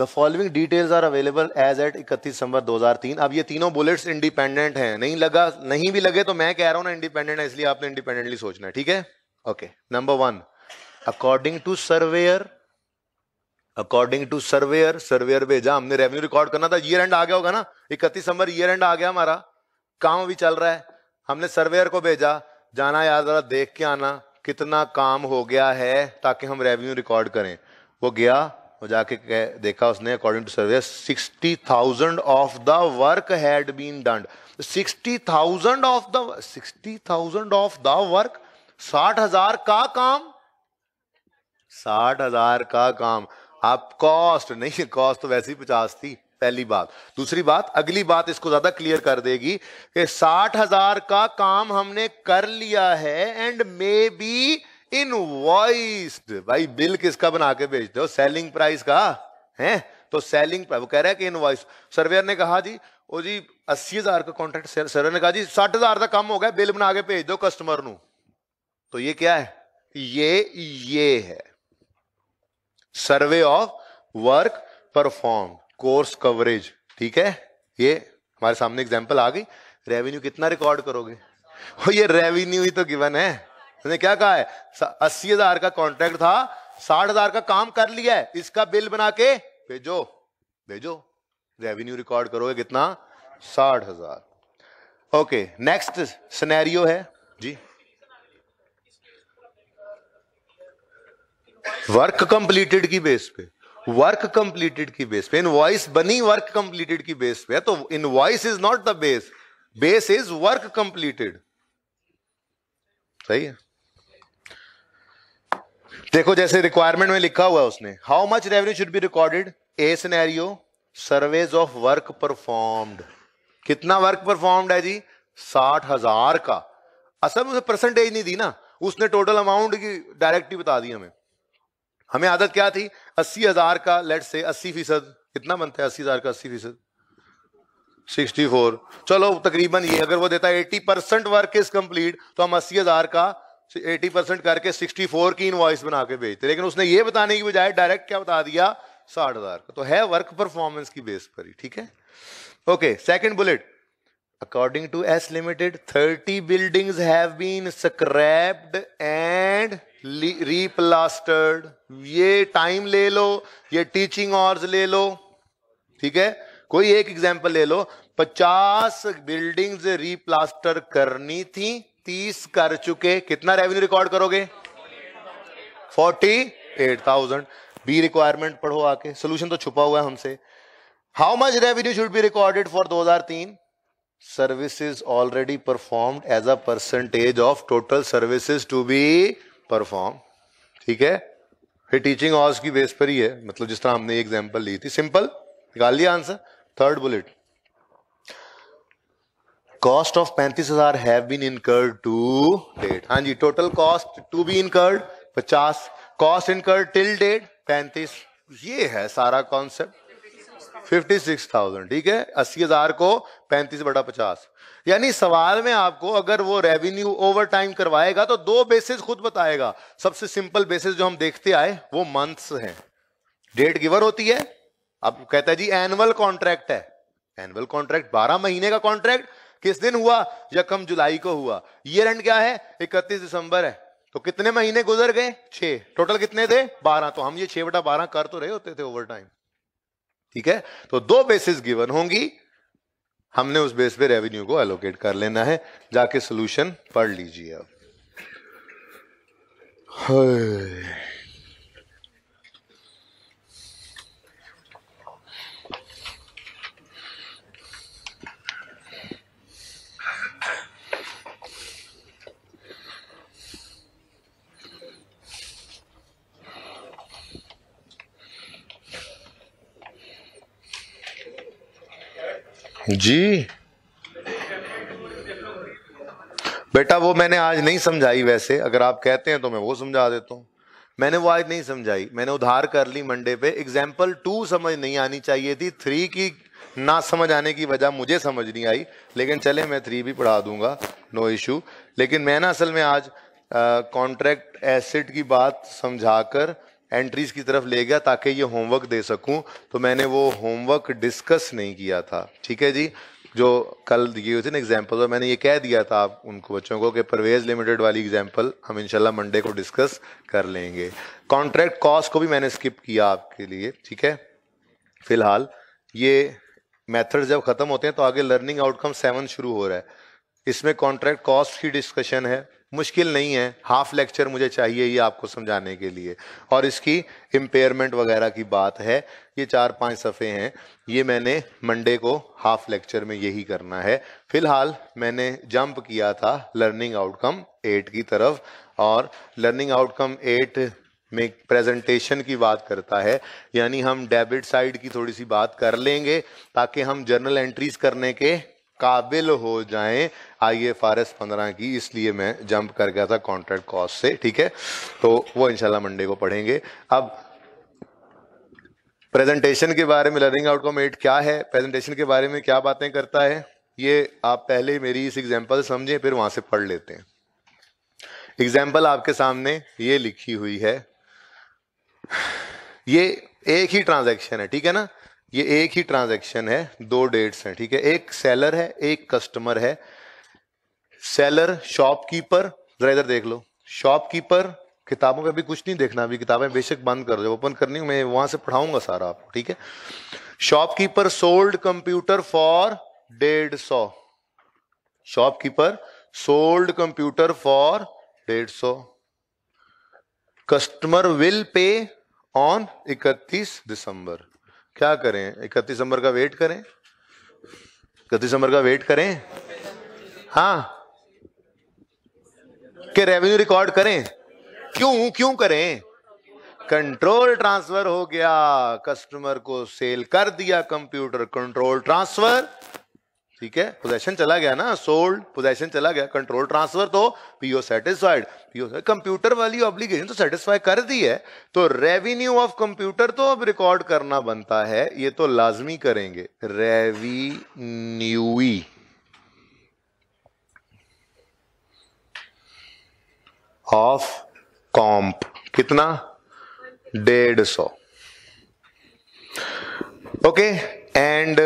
S1: the following details are available as at इकतीस दिसंबर 2003 अब ये तीनों बुलेट्स इंडिपेंडेंट हैं नहीं लगा नहीं भी लगे तो मैं कह रहा हूं ना इंडिपेंडेंट है इसलिए आपने इंडिपेंडेंटली सोचना है ठीक है okay number one according to surveyor according to surveyor surveyor भेजा हमने रेवेन्यू रिकॉर्ड करना था ईयर एंड आ गया होगा ना इकतीस दिसंबर ईयर एंड आ गया हमारा काम अभी चल रहा है हमने सर्वेयर को भेजा जाना याद रहा देख के आना कितना काम हो गया है ताकि हम रेवेन्यू रिकॉर्ड करें वो गया वो जाके देखा उसने according to survey sixty thousand of the work had been done sixty thousand of the sixty thousand of the work साठ हजार का काम साठ हजार का काम आप कॉस्ट नहीं कॉस्ट तो वैसे ही पचास थी पहली बात दूसरी बात अगली बात इसको ज्यादा क्लियर कर देगी कि साठ हजार का काम हमने कर लिया है and may be invoiced भाई बिल किसका बना के भेजते हो सेलिंग प्राइस का है तो सेलिंग वो कह रहे हैं कि इन वॉइस सर्वेयर ने कहा जी ओ जी अस्सी हजार का कॉन्ट्रैक्ट सर्वेयर ने कहा जी साठ हजार का कम हो गया बिल बना के भेज दो कस्टमर न तो ये क्या है ये ये है survey of work perform course coverage ठीक है ये हमारे सामने एग्जाम्पल आ गई रेवेन्यू कितना रिकॉर्ड करोगे हो ये रेवेन्यू ही तो गिवन है उसने क्या कहा है अस्सी हजार का कॉन्ट्रैक्ट था साठ हजार का काम कर लिया है इसका बिल बना के भेजो भेजो रेवेन्यू रिकॉर्ड करोगे कितना साठ हजार ओके नेक्स्ट सिनेरियो है जी वर्क कंप्लीटेड की बेस पे वर्क कंप्लीटेड की बेस पे वॉइस बनी वर्क कंप्लीटेड की बेस पे तो invoice is not the base base is work completed सही है देखो जैसे रिक्वायरमेंट में लिखा हुआ है उसने how much revenue should be recorded a scenario surveys of work performed कितना वर्क परफॉर्म्ड है जी साठ हजार का असल में उसे परसेंटेज नहीं दी ना उसने टोटल अमाउंट की डायरेक्टली बता दी हमें हमें आदत क्या थी अस्सी हजार का लेट से अस्सी फीसद कितना बनता है अस्सी हजार का अस्सी फीसद सिक्सटी फोर चलो तकरीबन ये अगर वो देता है eighty percent work is complete तो हम अस्सी हजार का एटी परसेंट करके सिक्सटी फोर की इनवॉइस बना के भेजते लेकिन उसने ये बताने की बजाय डायरेक्ट क्या बता दिया साठ हजार का तो है वर्क परफॉर्मेंस की बेस पर ही ठीक है okay second bullet According to S Limited, 30 buildings have been scrapped and replastered ये time ले लो ये teaching hours ले लो ठीक है कोई एक example ले लो 50 buildings replaster करनी थी 30 कर चुके कितना revenue record करोगे 48,000 बी रिक्वायरमेंट पढ़ो आके सोल्यूशन तो छुपा हुआ है हमसे how much revenue should be recorded for 2003 services already performed as a percentage of total services to be performed ठीक है फिर टीचिंग आवर्स की बेस पर ही है मतलब जिस तरह हमने एग्जाम्पल ली थी सिंपल निकाल लिया answer third bullet cost of पैंतीस हजार have been incurred to date हाँ जी total cost to be incurred पचास कॉस्ट इनकर्ड टिल डेट पैंतीस ये है सारा कॉन्सेप्ट फिफ्टी सिक्स थाउजेंड ठीक है अस्सी हजार को पैंतीस बटा पचास यानी सवाल में आपको अगर वो रेवेन्यू ओवर टाइम करवाएगा तो दो बेसिस खुद बताएगा सबसे सिंपल बेसिस जो हम देखते आए वो मंथ्स हैं डेट गिवर होती है अब कहता है जी एनुअल कॉन्ट्रैक्ट है एनुअल कॉन्ट्रैक्ट बारह महीने का कॉन्ट्रैक्ट किस दिन हुआ कम जुलाई को हुआ ईयर एंड क्या है इकतीस दिसंबर है तो कितने महीने गुजर गए छह टोटल कितने थे बारह तो हम ये छह बटा बारह कर तो रहे होते थे ओवर टाइम ठीक है तो दो बेसिस गिवन होंगी हमने उस बेस पे रेवेन्यू को एलोकेट कर लेना है जाके सोल्यूशन पढ़ लीजिए अब जी बेटा वो मैंने आज नहीं समझाई वैसे अगर आप कहते हैं तो मैं वो समझा देता हूँ मैंने वो आज नहीं समझाई मैंने उधार कर ली मंडे पे एग्जाम्पल टू समझ नहीं आनी चाहिए थी थ्री की ना समझ आने की वजह मुझे समझ नहीं आई लेकिन चले मैं थ्री भी पढ़ा दूंगा नो इशू लेकिन मैं ना असल में आज कॉन्ट्रैक्ट एसिड की बात समझाकर एंट्रीज की तरफ ले गया ताकि ये होमवर्क दे सकूं तो मैंने वो होमवर्क डिस्कस नहीं किया था ठीक है जी जो कल दिए हुए थे ना एग्जाम्पल और मैंने ये कह दिया था आप उनको बच्चों को कि परवेज लिमिटेड वाली एग्जाम्पल हम इनशाला मंडे को डिस्कस कर लेंगे कॉन्ट्रैक्ट कॉस्ट को भी मैंने स्किप किया आपके लिए ठीक है फिलहाल ये मेथड जब ख़त्म होते हैं तो आगे लर्निंग आउटकम सेवन शुरू हो रहा है इसमें कॉन्ट्रैक्ट कॉस्ट की डिस्कशन है मुश्किल नहीं है हाफ लेक्चर मुझे चाहिए ये आपको समझाने के लिए और इसकी इम्पेयरमेंट वगैरह की बात है ये चार पांच सफ़े हैं ये मैंने मंडे को हाफ लेक्चर में यही करना है फिलहाल मैंने जंप किया था लर्निंग आउटकम एट की तरफ और लर्निंग आउटकम एट में प्रेजेंटेशन की बात करता है यानी हम डेबिट साइड की थोड़ी सी बात कर लेंगे ताकि हम जर्नल एंट्रीज करने के काबिल हो जाएं आइए फारस पंद्रह की इसलिए मैं जंप कर गया था कॉन्ट्रैक्ट कॉस्ट से ठीक है तो वो इंशाल्लाह मंडे को पढ़ेंगे अब प्रेजेंटेशन के बारे में लर्निंग आउटकम एट क्या है प्रेजेंटेशन के बारे में क्या बातें करता है ये आप पहले मेरी इस एग्जाम्पल समझें फिर वहां से पढ़ लेते हैं एग्जाम्पल आपके सामने ये लिखी हुई है ये एक ही ट्रांजैक्शन है ठीक है ना ये एक ही ट्रांजैक्शन है दो डेट्स हैं ठीक है एक सेलर है एक कस्टमर है सेलर शॉपकीपर जरा इधर देख लो शॉपकीपर किताबों का भी कुछ नहीं देखना अभी किताबें बेशक बंद कर दो ओपन करनी मैं वहां से पढ़ाऊंगा सारा आपको ठीक है शॉपकीपर सोल्ड कंप्यूटर फॉर डेढ़ सौ शॉपकीपर सोल्ड कंप्यूटर फॉर डेढ़ सौ कस्टमर विल पे ऑन इकतीस दिसंबर क्या करें इकतीस नंबर का वेट करें इकतीस नंबर का वेट करें हाँ के रेवेन्यू रिकॉर्ड करें क्यों क्यों करें कंट्रोल ट्रांसफर हो गया कस्टमर को सेल कर दिया कंप्यूटर कंट्रोल ट्रांसफर ठीक है पोजेशन चला गया ना सोल्ड पोजेशन चला गया कंट्रोल ट्रांसफर तो पीओ सेटिस्फाइड पीओ कंप्यूटर वाली ऑब्लिगेशन तो सेटिस्फाई कर दी है तो रेवेन्यू ऑफ कंप्यूटर तो अब रिकॉर्ड करना बनता है ये तो लाजमी करेंगे रेवीन्यू ऑफ कॉम्प कितना डेढ़ सौ ओके एंड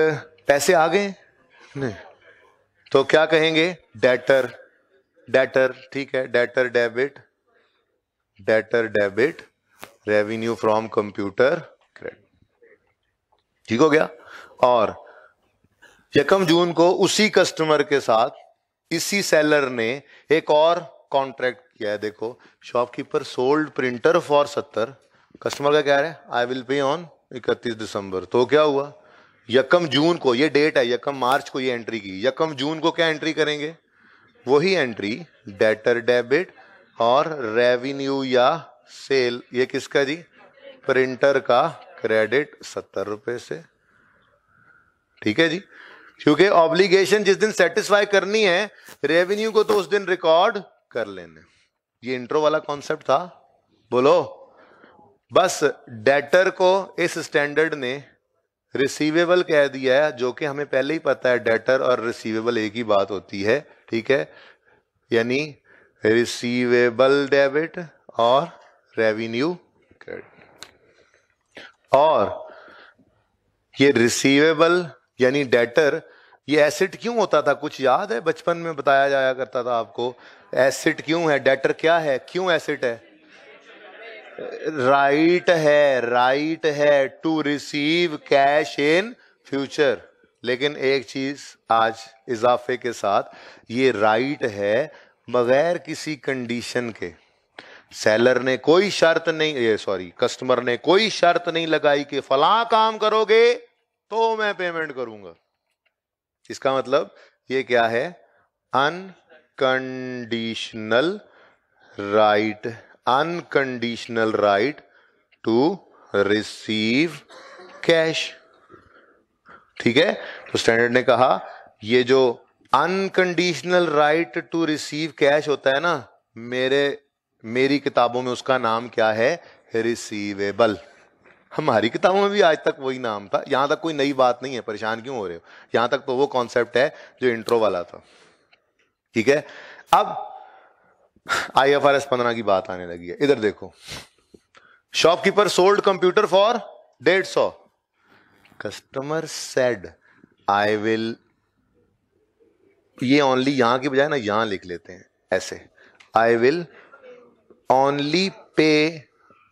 S1: पैसे आ गए नहीं तो क्या कहेंगे डेटर डेटर ठीक है debtor debit debtor debit revenue from computer credit ठीक हो गया और यकम जून को उसी कस्टमर के साथ इसी सेलर ने एक और कॉन्ट्रैक्ट किया है देखो शॉपकीपर सोल्ड प्रिंटर फॉर सत्तर कस्टमर का कह रहे हैं आई विल पे ऑन इकतीस दिसंबर तो क्या हुआ यकम जून को ये डेट है यकम मार्च को ये एंट्री की यकम जून को क्या एंट्री करेंगे वही एंट्री डेटर डेबिट और रेवेन्यू या सेल ये किसका जी प्रिंटर का क्रेडिट सत्तर रुपए से ठीक है जी क्योंकि ऑब्लिगेशन जिस दिन सेटिस्फाई करनी है रेवेन्यू को तो उस दिन रिकॉर्ड कर लेने ये इंट्रो वाला कॉन्सेप्ट था बोलो बस डेटर को इस स्टैंडर्ड ने रिसीवेबल कह दिया है जो कि हमें पहले ही पता है डेटर और रिसीवेबल एक ही बात होती है ठीक है यानी रिसीवेबल डेबिट और रेवेन्यू और ये रिसीवेबल यानी डेटर ये एसिड क्यों होता था कुछ याद है बचपन में बताया जाया करता था आपको एसिड क्यों है डेटर क्या है क्यों एसेट है राइट है राइट है to receive cash in future लेकिन एक चीज आज इजाफे के साथ ये राइट है बगैर किसी कंडीशन के सेलर ने कोई शर्त नहीं सॉरी कस्टमर ने कोई शर्त नहीं लगाई कि फला काम करोगे तो मैं पेमेंट करूंगा इसका मतलब ये क्या है unconditional right right unconditional right to receive cash ठीक है तो स्टैंडर्ड ने कहा ये जो unconditional right to receive cash होता है ना मेरे मेरी किताबों में उसका नाम क्या है रिसीवेबल हमारी किताबों में भी आज तक वही नाम था यहां तक कोई नई बात नहीं है परेशान क्यों हो रहे हो यहां तक तो वो कॉन्सेप्ट है जो इंट्रो वाला था ठीक है अब आई एफ आर एस पंद्रह की बात आने लगी है इधर देखो शॉपकीपर सोल्ड कंप्यूटर फॉर डेढ़ सौ कस्टमर सेड आई विल ये ओनली यहां की बजाय ना यहां लिख लेते हैं ऐसे आई विल ओनली पे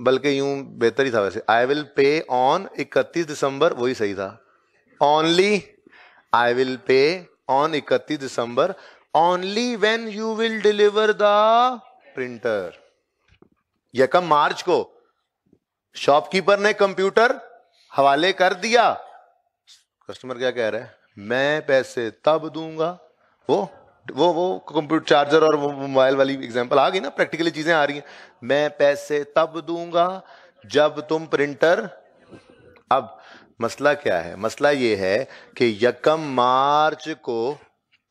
S1: बल्कि यूं बेहतर ही था वैसे आई विल पे ऑन इकतीस दिसंबर वही सही था only I will pay on इकतीस December only when you will deliver the printer यकम मार्च को शॉपकीपर ने कंप्यूटर हवाले कर दिया कस्टमर क्या कह रहे है मैं पैसे तब दूंगा वो वो वो कंप्यूटर चार्जर और मोबाइल वाली एग्जांपल आ गई ना प्रैक्टिकली चीजें आ रही हैं मैं पैसे तब दूंगा जब तुम प्रिंटर अब मसला क्या है मसला ये है कि यकम मार्च को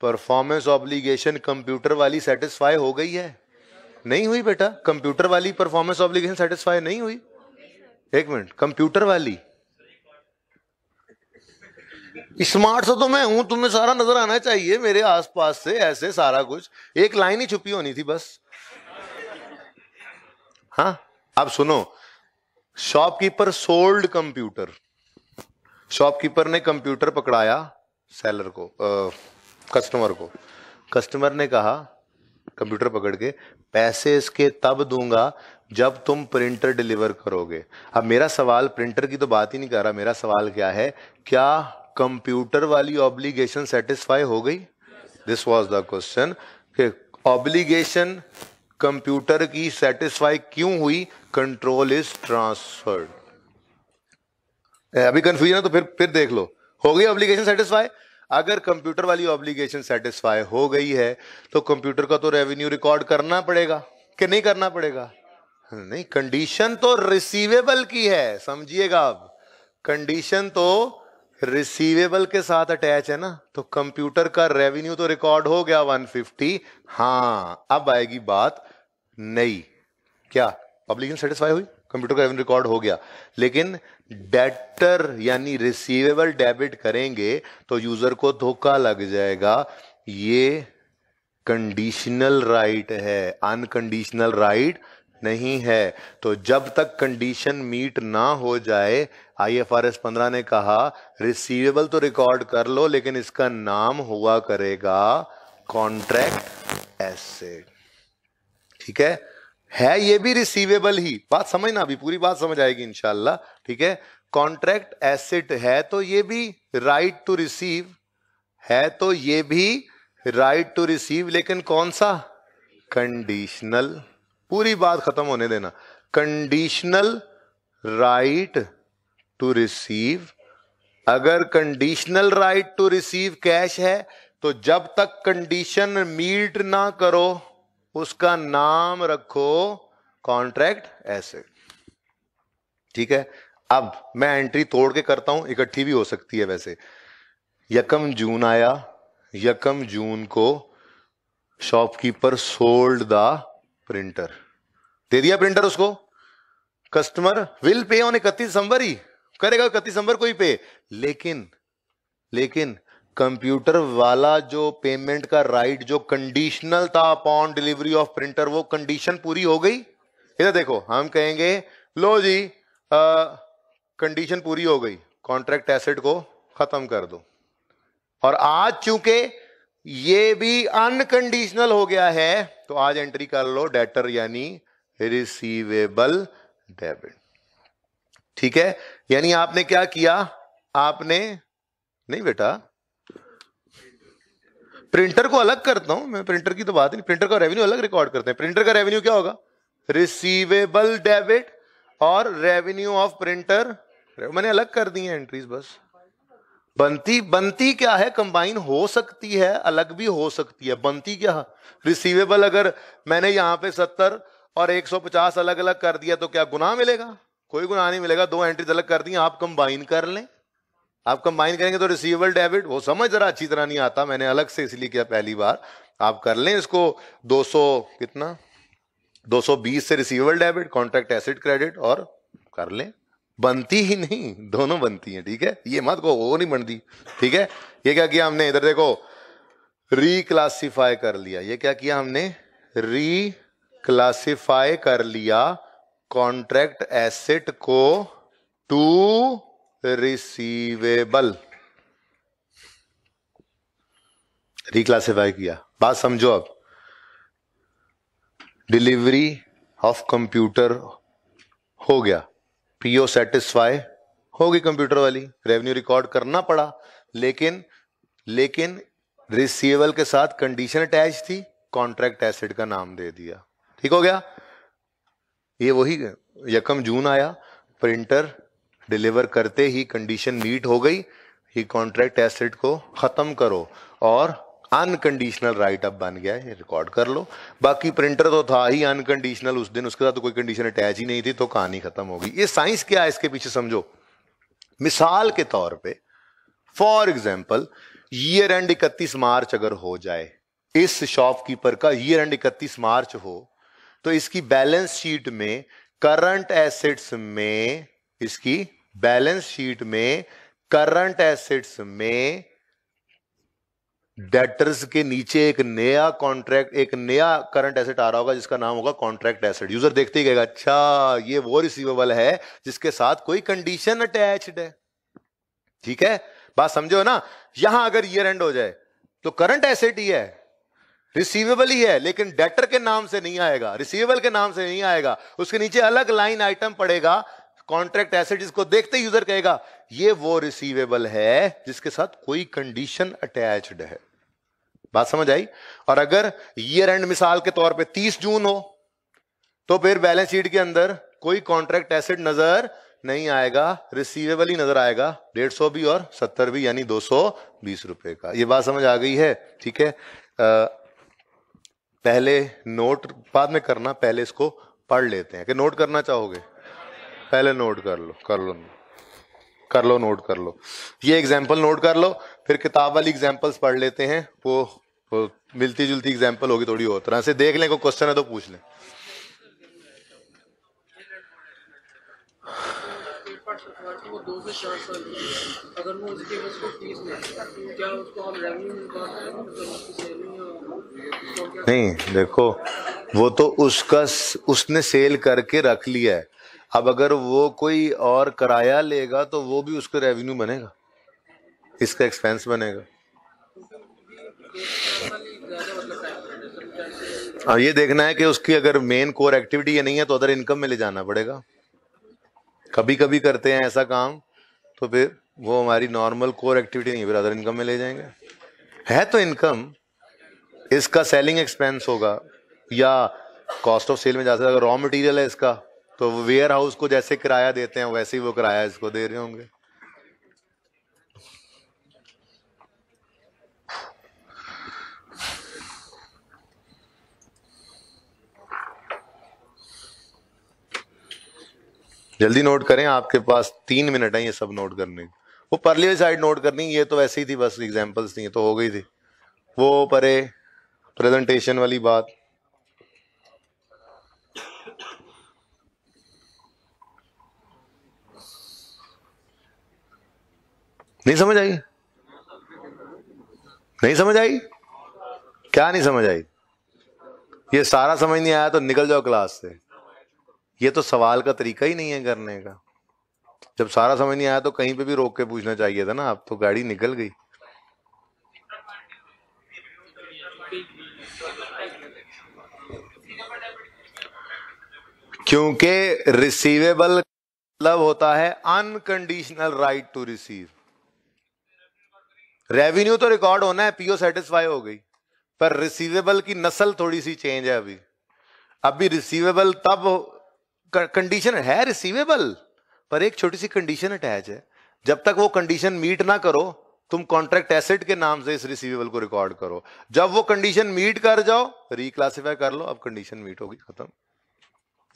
S1: परफॉर्मेंस ऑब्लिगेशन कंप्यूटर वाली सेटिस्फाई हो गई है नहीं हुई बेटा कंप्यूटर वाली परफॉर्मेंस ऑब्लिगेशन सेटिस्फाई नहीं हुई एक मिनट कंप्यूटर वाली स्मार्ट से तो मैं हूं तुम्हें सारा नजर आना चाहिए मेरे आसपास से ऐसे सारा कुछ एक लाइन ही छुपी होनी थी बस हाँ आप सुनो शॉपकीपर सोल्ड कंप्यूटर शॉपकीपर ने कंप्यूटर पकड़ाया सेलर को आ, कस्टमर को कस्टमर ने कहा कंप्यूटर पकड़ के पैसे इसके तब दूंगा जब तुम प्रिंटर डिलीवर करोगे अब मेरा सवाल प्रिंटर की तो बात ही नहीं कर रहा मेरा सवाल क्या है क्या कंप्यूटर वाली ऑब्लिगेशन सेटिस्फाई हो गई दिस वॉज द क्वेश्चन कि ऑब्लिगेशन कंप्यूटर की सेटिस्फाई क्यों हुई कंट्रोल इज ट्रांसफर्ड अभी कंफ्यूजन है तो फिर फिर देख लो हो गई ऑब्लिगेशन सेटिस्फाई अगर कंप्यूटर वाली ऑब्लिगेशन सेटिस्फाई हो गई है तो कंप्यूटर का तो रेवेन्यू रिकॉर्ड करना पड़ेगा कि नहीं करना पड़ेगा नहीं कंडीशन तो रिसीवेबल की है समझिएगा आप कंडीशन तो रिसीवेबल के साथ अटैच है ना तो कंप्यूटर का रेवेन्यू तो रिकॉर्ड हो गया 150 हाँ अब आएगी बात नहीं क्या पब्लिक सेटिस्फाई हुई कंप्यूटर का रिकॉर्ड हो गया लेकिन डेटर यानी रिसीवेबल डेबिट करेंगे तो यूजर को धोखा लग जाएगा ये कंडीशनल राइट right है अनकंडीशनल राइट right नहीं है तो जब तक कंडीशन मीट ना हो जाए आई एफ आर एस पंद्रह ने कहा रिसीवेबल तो रिकॉर्ड कर लो लेकिन इसका नाम हुआ करेगा कॉन्ट्रैक्ट एसेट ठीक है है ये भी रिसीवेबल ही बात समझना अभी पूरी बात समझ आएगी इनशाला ठीक है कॉन्ट्रैक्ट एसेट है तो ये भी राइट टू रिसीव है तो ये भी राइट टू रिसीव लेकिन कौन सा कंडीशनल पूरी बात खत्म होने देना कंडीशनल राइट टू रिसीव अगर conditional right to receive cash है तो जब तक कंडीशन मीट ना करो उसका नाम रखो कॉन्ट्रैक्ट ऐसे ठीक है अब मैं एंट्री तोड़ के करता हूं इकट्ठी भी हो सकती है वैसे यकम जून आया यकम जून को शॉपकीपर सोल्ड द प्रिंटर दे दिया प्रिंटर उसको कस्टमर विल पे ऑन इकतीस दिसंबर ही करेगा इकतीस दिसंबर को ही पे लेकिन लेकिन कंप्यूटर वाला जो पेमेंट का राइट जो कंडीशनल था अपॉन डिलीवरी ऑफ प्रिंटर वो कंडीशन पूरी हो गई इधर देखो हम कहेंगे लो जी कंडीशन पूरी हो गई कॉन्ट्रैक्ट एसेट को खत्म कर दो और आज चूंकि ये भी अनकंडीशनल हो गया है तो आज एंट्री कर लो डेटर यानी रिसीवेबल डेबिट ठीक है यानी आपने क्या किया आपने नहीं बेटा प्रिंटर को अलग करता हूं मैं प्रिंटर की तो बात नहीं प्रिंटर का रेवेन्यू अलग रिकॉर्ड करते हैं प्रिंटर का रेवेन्यू क्या होगा रिसीवेबल डेबिट और रेवेन्यू ऑफ प्रिंटर मैंने अलग कर दी है एंट्रीज बस बनती बनती क्या है कंबाइन हो सकती है अलग भी हो सकती है बनती क्या रिसीवेबल अगर मैंने यहां पे सत्तर और 150 अलग अलग कर दिया तो क्या गुनाह मिलेगा कोई गुना नहीं मिलेगा दो एंट्रीज अलग कर दी आप कंबाइन कर लें आप कंबाइन करेंगे तो रिसीवेबल डेबिट वो समझ जरा अच्छी तरह नहीं आता मैंने अलग से इसलिए किया पहली बार आप कर लें इसको 200 कितना 220 से receivable debit contract asset credit और कर लें बनती ही नहीं दोनों बनती हैं ठीक है ये मत को वो नहीं बनती ठीक है ये क्या किया हमने इधर देखो रिक्लासीफाई कर लिया ये क्या किया हमने रिक्लासीफाई कर लिया कॉन्ट्रैक्ट एसेट को टू रिसीवेबल रिक्लासीफाई किया बात समझो अब डिलीवरी ऑफ कंप्यूटर हो गया पीओ सेटिस्फाई होगी कंप्यूटर वाली रेवेन्यू रिकॉर्ड करना पड़ा लेकिन लेकिन रिसीवेबल के साथ कंडीशन अटैच थी कॉन्ट्रैक्ट एसेट का नाम दे दिया ठीक हो गया ये वही यकम जून आया प्रिंटर डिलीवर करते ही कंडीशन मीट हो गई ये कॉन्ट्रैक्ट एसेट को ख़त्म करो और अनकंडीशनल राइट अप बन गया है रिकॉर्ड कर लो बाकी प्रिंटर तो था ही अनकंडीशनल उस दिन उसके साथ तो कोई कंडीशन अटैच ही नहीं थी तो कहानी खत्म होगी ये साइंस क्या है इसके पीछे समझो मिसाल के तौर पे फॉर एग्जाम्पल ईयर एंड इकतीस मार्च अगर हो जाए इस शॉपकीपर का ईयर एंड इकतीस मार्च हो तो इसकी बैलेंस शीट में करंट एसेट्स में इसकी बैलेंस शीट में करंट एसेट्स में डेटर्स के नीचे एक नया कॉन्ट्रैक्ट एक नया करंट एसेट आ रहा होगा जिसका नाम होगा कॉन्ट्रैक्ट एसेट यूजर देखते ही कहेगा अच्छा ये वो रिसीवेबल है जिसके साथ कोई कंडीशन अटैच्ड है ठीक है बात समझो ना यहां अगर ईयर एंड हो जाए तो करंट एसेट ही है रिसीवेबल ही है लेकिन डेटर के नाम से नहीं आएगा रिसीवेबल के नाम से नहीं आएगा उसके नीचे अलग लाइन आइटम पड़ेगा कॉन्ट्रैक्ट एसेट जिसको देखते यूजर कहेगा ये वो रिसीवेबल है जिसके साथ कोई कंडीशन अटैच्ड है बात समझ आई और अगर ईयर एंड मिसाल के तौर पे 30 जून हो तो फिर बैलेंस शीट के अंदर कोई कॉन्ट्रैक्ट एसेट नजर नहीं आएगा रिसीवेबल ही नजर आएगा डेढ़ सौ भी और सत्तर भी यानी दो सौ बीस रुपए का ये बात समझ आ गई है ठीक है पहले नोट बाद में करना पहले इसको पढ़ लेते हैं कि नोट करना चाहोगे पहले नोट कर लो कर लो कर लो नोट कर लो ये एग्जाम्पल नोट कर लो फिर किताब वाली एग्जाम्पल्स पढ़ लेते हैं वो, वो मिलती जुलती एग्जाम्पल होगी थोड़ी और तरह से देख लें कोई क्वेश्चन है तो पूछ लें नहीं देखो वो तो उसका उसने सेल करके रख लिया है अब अगर वो कोई और किराया लेगा तो वो भी उसका रेवेन्यू बनेगा इसका एक्सपेंस बनेगा अब हाँ, ये देखना है कि उसकी अगर मेन कोर एक्टिविटी ये नहीं है तो अदर इनकम में ले जाना पड़ेगा कभी कभी करते हैं ऐसा काम तो फिर वो हमारी नॉर्मल कोर एक्टिविटी नहीं फिर अदर इनकम में ले जाएंगे है तो इनकम इसका सेलिंग एक्सपेंस होगा या कॉस्ट ऑफ सेल में जा सकता है रॉ मटेरियल है इसका तो वेयर हाउस को जैसे किराया देते हैं वैसे ही वो किराया इसको दे रहे होंगे जल्दी नोट करें आपके पास तीन मिनट है ये सब नोट करने वो परली साइड नोट करनी ये तो वैसे ही थी बस एग्जाम्पल्स थी तो हो गई थी वो परे प्रेजेंटेशन वाली बात नहीं समझ आई नहीं समझ आई क्या नहीं समझ आई ये सारा समझ नहीं आया तो निकल जाओ क्लास से ये तो सवाल का तरीका ही नहीं है करने का जब सारा समझ नहीं आया तो कहीं पे भी रोक के पूछना चाहिए था ना आप तो गाड़ी निकल गई क्योंकि रिसीवेबल मतलब होता है unconditional right to receive revenue तो रिकॉर्ड होना है पीओ सेटिस्फाई हो गई पर रिसीवेबल की नस्ल थोड़ी सी चेंज है अभी अभी रिसीवेबल तब कंडीशन है रिसीवेबल पर एक छोटी सी कंडीशन अटैच है जब तक वो कंडीशन मीट ना करो तुम कॉन्ट्रैक्ट एसेट के नाम से इस रिसीवेबल को रिकॉर्ड करो जब वो कंडीशन मीट कर जाओ रिक्लासीफाई कर लो अब कंडीशन मीट होगी खत्म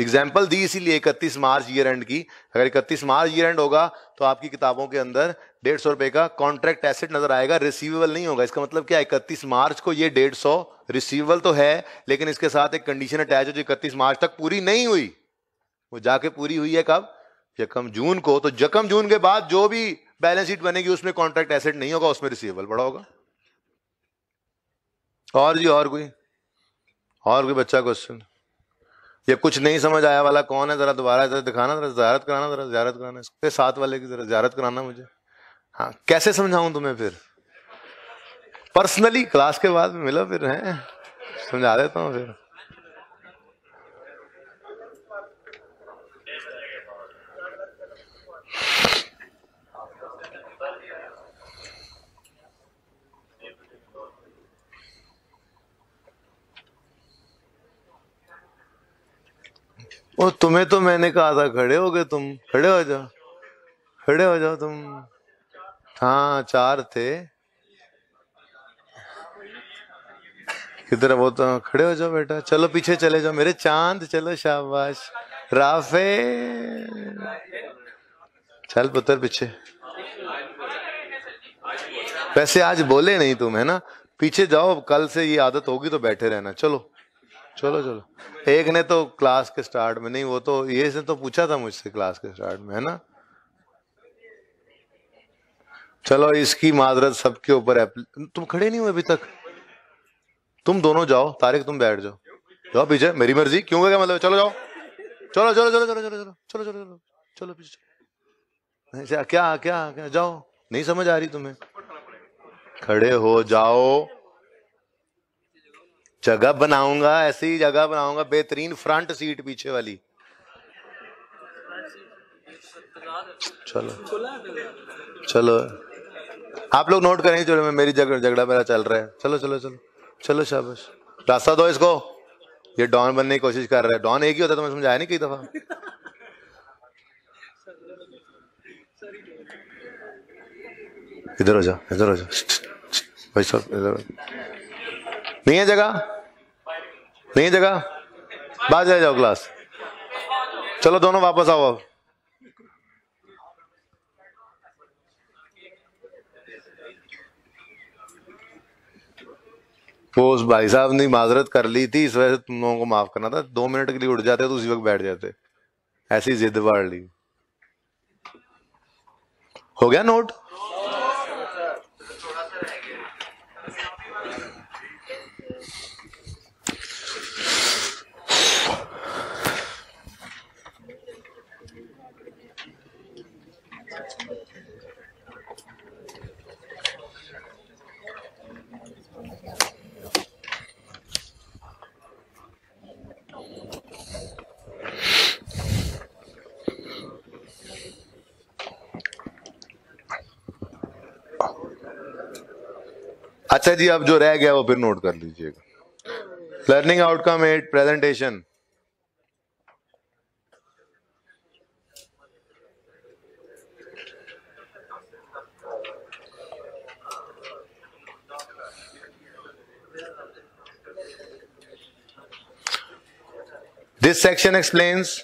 S1: एग्जाम्पल दी इसीलिए इकतीस मार्च ईयर एंड की अगर इकतीस मार्च ईयर एंड होगा तो आपकी किताबों के अंदर डेढ़ सौ रुपए का कॉन्ट्रैक्ट एसेट नजर आएगा रिसीवेबल नहीं होगा इसका मतलब क्या इकतीस मार्च को ये डेढ़ सौ रिसीवेबल तो है लेकिन इसके साथ एक कंडीशन अटैच है जो इकतीस मार्च तक पूरी नहीं हुई वो जाके पूरी हुई है कब यकम जून को तो जकम जून के बाद जो भी बैलेंस शीट बनेगी उसमें कॉन्ट्रैक्ट एसेट नहीं होगा उसमें रिसीवेबल बड़ा होगा और जी और कोई और कोई बच्चा क्वेश्चन ये कुछ नहीं समझ आया वाला कौन है ज़रा दोबारा जरा दिखाना ज़रा ज्यारत कराना ज़रा ज्यारत कराना इसके साथ वाले की ज़रा ज्यारत कराना मुझे हाँ कैसे समझाऊं तुम्हें फिर पर्सनली क्लास के बाद मिलो फिर है समझा देता हूँ फिर और तुम्हें तो मैंने कहा था खड़े हो गए तुम खड़े हो जाओ खड़े हो जाओ तुम हाँ चार थे किधर वो तो खड़े हो जाओ बेटा चलो पीछे चले जाओ मेरे चांद चलो शाबाश राफे चल पुत्र पीछे वैसे आज बोले नहीं तुम है ना पीछे जाओ कल से ये आदत होगी तो बैठे रहना चलो चलो चलो एक ने तो क्लास के स्टार्ट में नहीं वो तो ये से तो पूछा था मुझसे क्लास के स्टार्ट में है ना चलो इसकी माजरत सबके ऊपर तुम खड़े नहीं हुए अभी तक तुम दोनों जाओ तारिक तुम बैठ जाओ जाओ पीछे मेरी मर्जी क्यों क्या मतलब चलो जाओ चलो चलो चलो चलो चलो चलो चलो चलो चलो चलो पीछे अच्छा, क्या क्या क्या जाओ नहीं समझ आ रही तुम्हें खड़े हो जाओ जगह बनाऊंगा ऐसी जगह बनाऊंगा बेहतरीन फ्रंट सीट पीछे वाली चलो चलो आप लोग नोट करें चलो मैं मेरी जगह झगड़ा मेरा चल रहा है चलो चलो चलो चलो शाबाश रास्ता दो इसको ये डॉन बनने की कोशिश कर रहा है डॉन एक ही होता तो मैं समझाया नहीं कई दफा इधर हो जाओ इधर हो जाओ भाई साहब इधर नहीं है जगह नहीं है जगह बाहर चले जाओ क्लास चलो दोनों वापस आओ अब वो उस भाई साहब ने माजरत कर ली थी इस वजह से तुम लोगों को माफ करना था दो मिनट के लिए उठ जाते तो उसी वक्त बैठ जाते ऐसी जिद बाढ़ ली हो गया नोट अच्छा जी अब जो रह गया वो फिर नोट कर लीजिएगा learning outcome at presentation this section explains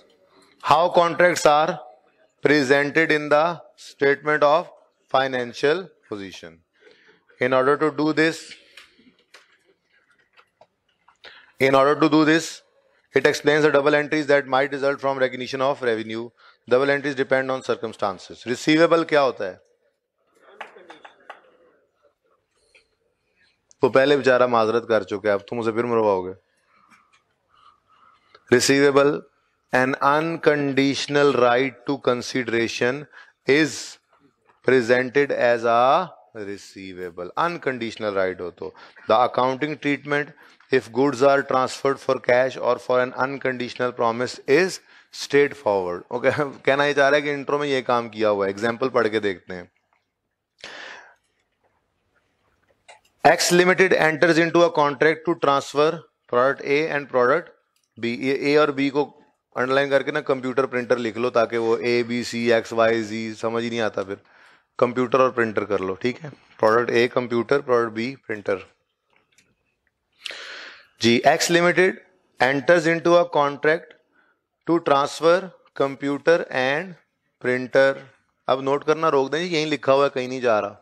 S1: how contracts are presented in the statement of financial position in order to do this in order to do this it explains the double entries that might result from recognition of revenue double entries depend on circumstances receivable क्या होता है वो पहले बेचारा माजरत कर चुके अब तुम उसे फिर मरवाओगे receivable an unconditional right to consideration is presented as a receivable unconditional right हो तो the accounting treatment if goods are transferred for cash or for an unconditional promise is straightforward okay कहना ये चाह रहा है कि intro में ये काम किया हुआ है एग्जाम्पल पढ़ के देखते हैं X limited enters into a contract to transfer product A and product B A और बी को अंडरलाइन करके ना कंप्यूटर प्रिंटर लिख लो ताकि वो A B C X Y Z समझ ही नहीं आता फिर कंप्यूटर और प्रिंटर कर लो ठीक है product A computer product B printer जी X limited enters into a contract to transfer computer and printer अब नोट करना रोक दें यही लिखा हुआ है कहीं नहीं जा रहा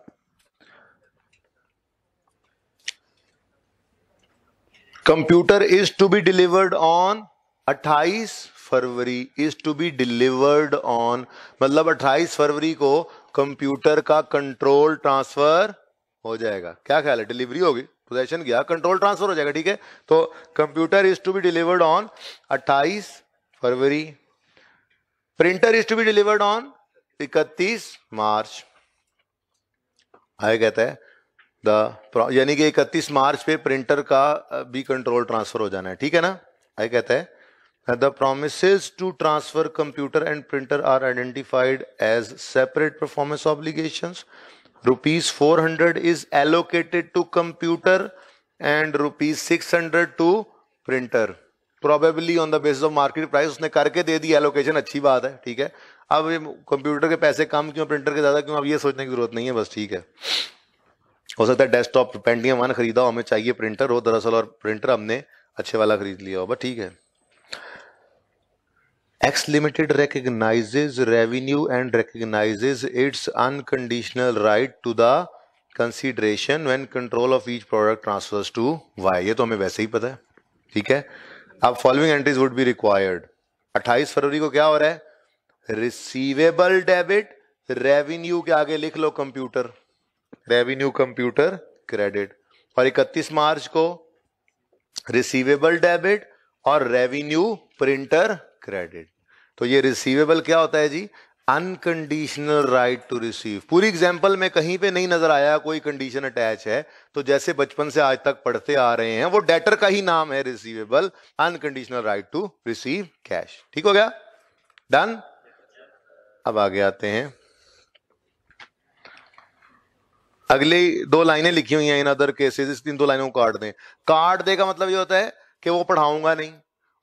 S1: computer is to be delivered on 28 February is to be delivered on मतलब 28 फरवरी को कंप्यूटर का कंट्रोल ट्रांसफर हो जाएगा क्या ख्याल है डिलीवरी होगी पोजेशन गया कंट्रोल ट्रांसफर हो जाएगा ठीक है तो computer is to be delivered on 28 February printer is to be delivered on 31 March आए कहता है द यानी कि 31 मार्च पे प्रिंटर का भी कंट्रोल ट्रांसफर हो जाना है ठीक है ना आई कहता है to transfer computer and printer are identified as separate performance separate rupees four hundred is allocated to computer and rupees six hundred to printer probably on the basis of market price उसने करके दे दी allocation अच्छी बात है ठीक है अब computer के पैसे कम क्यों प्रिंटर के ज़्यादा क्यों अब ये सोचने की जरूरत नहीं है बस ठीक है हो सकता है डेस्कटॉप पेंटिंग वन खरीदा हो हमें चाहिए प्रिंटर हो दरअसल और प्रिंटर हमने अच्छे वाला खरीद लिया हो बस ठीक है X Limited recognizes revenue and recognizes its unconditional right to the consideration when control of each product transfers to Y. ये तो हमें वैसे ही पता है ठीक है अब following entries would be required. 28 फरवरी को क्या हो रहा है Receivable debit revenue के आगे लिख लो computer. Revenue computer credit. और 31 मार्च को receivable debit और revenue printer credit. तो ये रिसीवेबल क्या होता है जी अनकंडीशनल राइट टू रिसीव पूरी एग्जाम्पल में कहीं पे नहीं नजर आया कोई कंडीशन अटैच है तो जैसे बचपन से आज तक पढ़ते आ रहे हैं वो डेटर का ही नाम है receivable unconditional right to receive cash ठीक हो गया डन अब आगे आते हैं अगली दो लाइनें लिखी हुई हैं इन अदर केसेस इस तीन दो लाइनों को काट दें काट दे का मतलब ये होता है कि वो पढ़ाऊंगा नहीं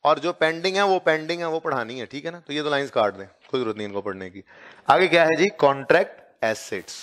S1: और जो पेंडिंग है वो पेंडिंग है वो पढ़ानी है ठीक है ना तो ये तो लाइंस काट दें कोई जरूरत नहीं इनको पढ़ने की आगे क्या है जी contract assets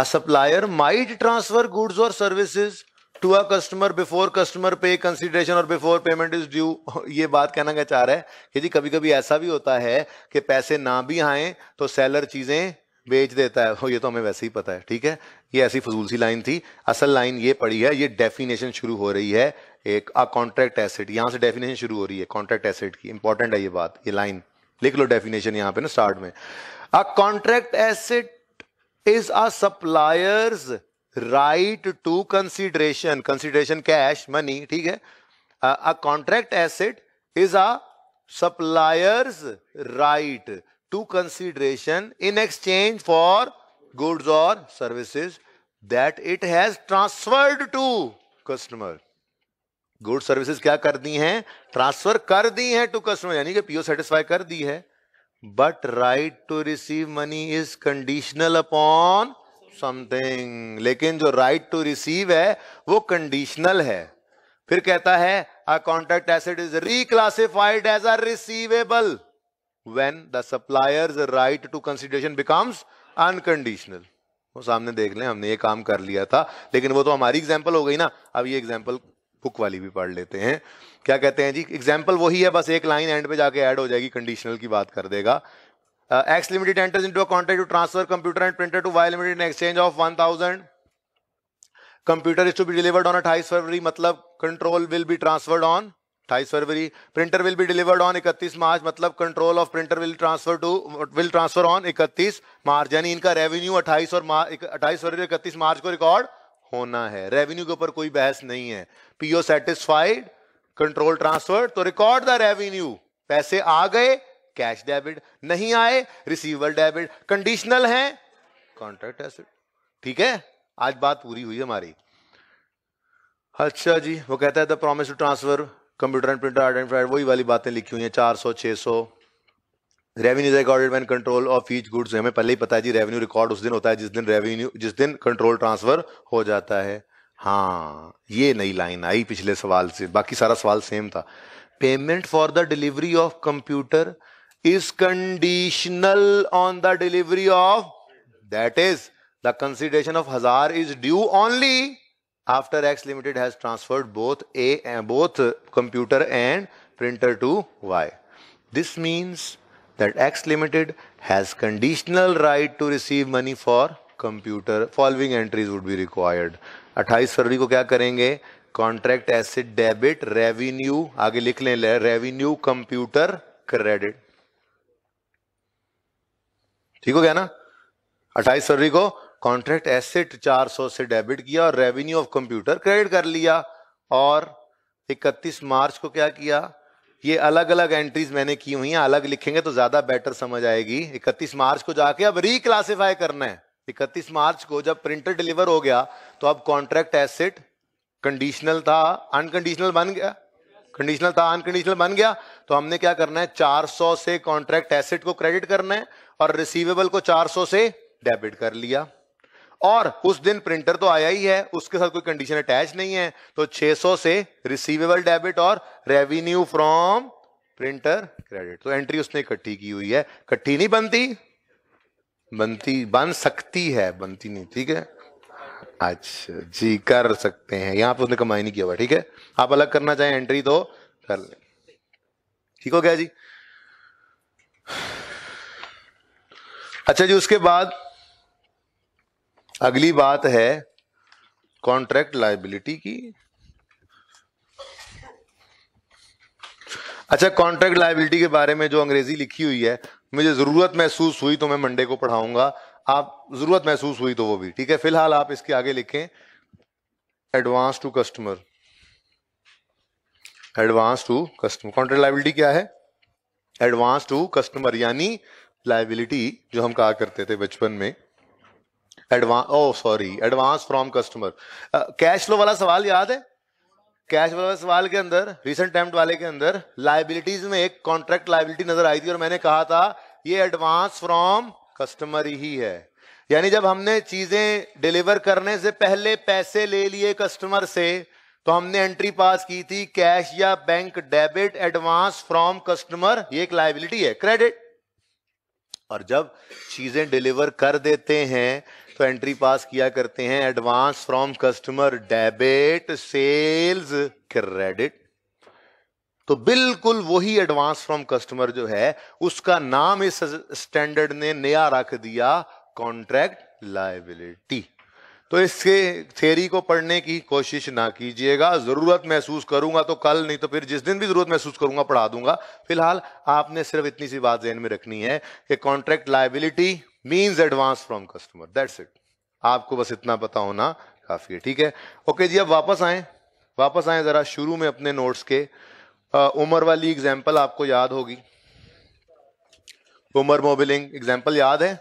S1: a supplier might transfer goods or services to a customer before customer pay consideration or before payment is due ये बात कहना क्या चाह रहा है कि जी कभी कभी ऐसा भी होता है कि पैसे ना भी आए तो सेलर चीजें बेच देता है हो ये तो हमें वैसे ही पता है ठीक है ये ऐसी फजूल सी लाइन थी असल लाइन ये पड़ी है ये डेफिनेशन शुरू हो रही है एक आ कॉन्ट्रैक्ट एसेट यहाँ से डेफिनेशन शुरू हो रही है कॉन्ट्रैक्ट एसेट की इंपॉर्टेंट है ये बात ये लाइन लिख लो डेफिनेशन यहाँ पे ना स्टार्ट में a contract asset is a supplier's right to consideration consideration cash money ठीक है a contract asset is a supplier's right to consideration in exchange for goods or services that it has transferred to customer good services क्या कर दी हैं transfer कर दी हैं to customer यानी कि PO satisfy कर दी है but right to receive money is conditional upon something लेकिन जो राइट टू रिसीव है वो कंडीशनल है फिर कहता है a contract asset is reclassified as a receivable when the supplier's right to consideration becomes unconditional वो सामने देख लें हमने ये काम कर लिया था लेकिन वो तो हमारी एग्जाम्पल हो गई ना अब ये एग्जाम्पल बुक वाली भी पढ़ लेते हैं क्या कहते हैं जी एग्जाम्पल वही है बस एक लाइन एंड पे जाके ऐड हो जाएगी कंडीशनल की बात कर देगा X limited enters into a contract to transfer computer and printer to Y limited in exchange of one thousand computer is to be delivered on अट्ठाईस फरवरी मतलब control will be transferred on अट्ठाईस February printer will be delivered on इकतीस March मतलब control of printer will transfer to will transfer on इकतीस March यानी इनका revenue अट्ठाईस और अट्ठाईस फरवरी इकतीस मार्च को रिकॉर्ड होना है रेवेन्यू के ऊपर कोई बहस नहीं है पीओ सेटिस्फाइड कंट्रोल ट्रांसफर तो रिकॉर्ड द रेवेन्यू पैसे आ गए कैश डेबिट नहीं आए रिसीवर डेबिट कंडीशनल है कॉन्ट्रैक्ट एसेट ठीक है आज बात पूरी हुई हमारी अच्छा जी वो कहता है the promise to transfer computer and printer identified वही वाली बातें लिखी हुई हैं चार सौ छः सौ revenue recorded when control of each goods हमें पहले ही पता है जी रेवेन्यू रिकॉर्ड उस दिन होता है जिस दिन रेवेन्यू जिस दिन कंट्रोल ट्रांसफर हो जाता है हाँ ये नई लाइन आई पिछले सवाल से बाकी सारा सवाल सेम था payment for the delivery of computer is conditional on the delivery of that is the consideration of हजार is due only after X Limited has transferred both A and both computer and printer to Y. This means that X Limited has conditional right to receive money for computer. Following entries would be required. 28 फरवरी को क्या करेंगे contract acid debit revenue आगे लिख लें revenue computer credit ठीक हो गया ना 28 फरवरी को कॉन्ट्रैक्ट एसेट 400 से डेबिट किया और रेवेन्यू ऑफ कंप्यूटर क्रेडिट कर लिया और 31 मार्च को क्या किया ये अलग अलग एंट्रीज मैंने की हुई हैं अलग लिखेंगे तो ज्यादा बेटर समझ आएगी 31 मार्च को जाके अब रिक्लासीफाई करना है 31 मार्च को जब प्रिंटर डिलीवर हो गया तो अब कॉन्ट्रैक्ट एसेट कंडीशनल था अनकंडीशनल बन गया कंडीशनल था अनकंडीशनल बन गया तो हमने क्या करना है 400 से कॉन्ट्रैक्ट एसेट को क्रेडिट करना है और रिसीवेबल को 400 से डेबिट कर लिया और उस दिन प्रिंटर तो आया ही है उसके साथ कोई कंडीशन अटैच नहीं है तो 600 से रिसीवेबल डेबिट और रेवेन्यू फ्रॉम प्रिंटर क्रेडिट तो एंट्री उसने इकट्ठी की हुई है इकट्ठी नहीं बनती बनती बन सकती है बनती नहीं ठीक है अच्छा जी कर सकते हैं यहां पर उसने कमाई नहीं किया हुआ ठीक है आप अलग करना चाहें एंट्री तो कर ले ठीक हो गया जी अच्छा जी उसके बाद अगली बात है कॉन्ट्रैक्ट लाइबिलिटी की अच्छा कॉन्ट्रैक्ट लाइबिलिटी के बारे में जो अंग्रेजी लिखी हुई है मुझे जरूरत महसूस हुई तो मैं मंडे को पढ़ाऊंगा आप जरूरत महसूस हुई तो वो भी ठीक है फिलहाल आप इसके आगे लिखें advance to customer advance to customer contract liability क्या है एडवांस टू कस्टमर यानी लाइबिलिटी जो हम कहा करते थे बचपन में advance oh sorry advance from customer cash flow वाला सवाल याद है कैश वाला सवाल के अंदर रिसेंट टेम्प्ट वाले के अंदर लाइबिलिटीज में एक कॉन्ट्रैक्ट लाइबिलिटी नजर आई थी और मैंने कहा था ये एडवांस फ्रॉम कस्टमर ही है यानी जब हमने चीजें डिलीवर करने से पहले पैसे ले लिए कस्टमर से तो हमने एंट्री पास की थी कैश या bank debit advance from customer ये एक लाइबिलिटी है क्रेडिट और जब चीजें डिलीवर कर देते हैं तो एंट्री पास किया करते हैं advance from customer debit sales credit तो बिल्कुल वही एडवांस फ्रॉम कस्टमर जो है उसका नाम इस स्टैंडर्ड ने नया रख दिया कॉन्ट्रैक्ट लाइबिलिटी तो इसके थेरी को पढ़ने की कोशिश ना कीजिएगा जरूरत महसूस करूंगा तो कल नहीं तो फिर जिस दिन भी जरूरत महसूस करूंगा पढ़ा दूंगा फिलहाल आपने सिर्फ इतनी सी बात जहन में रखनी है कि contract liability means advance from customer that's it आपको बस इतना पता होना काफी है ठीक है ओके जी अब वापस आए वापस आए जरा शुरू में अपने नोट्स के आ, उमर वाली एग्जाम्पल आपको याद होगी उमर मोबिलिंग एग्जाम्पल याद है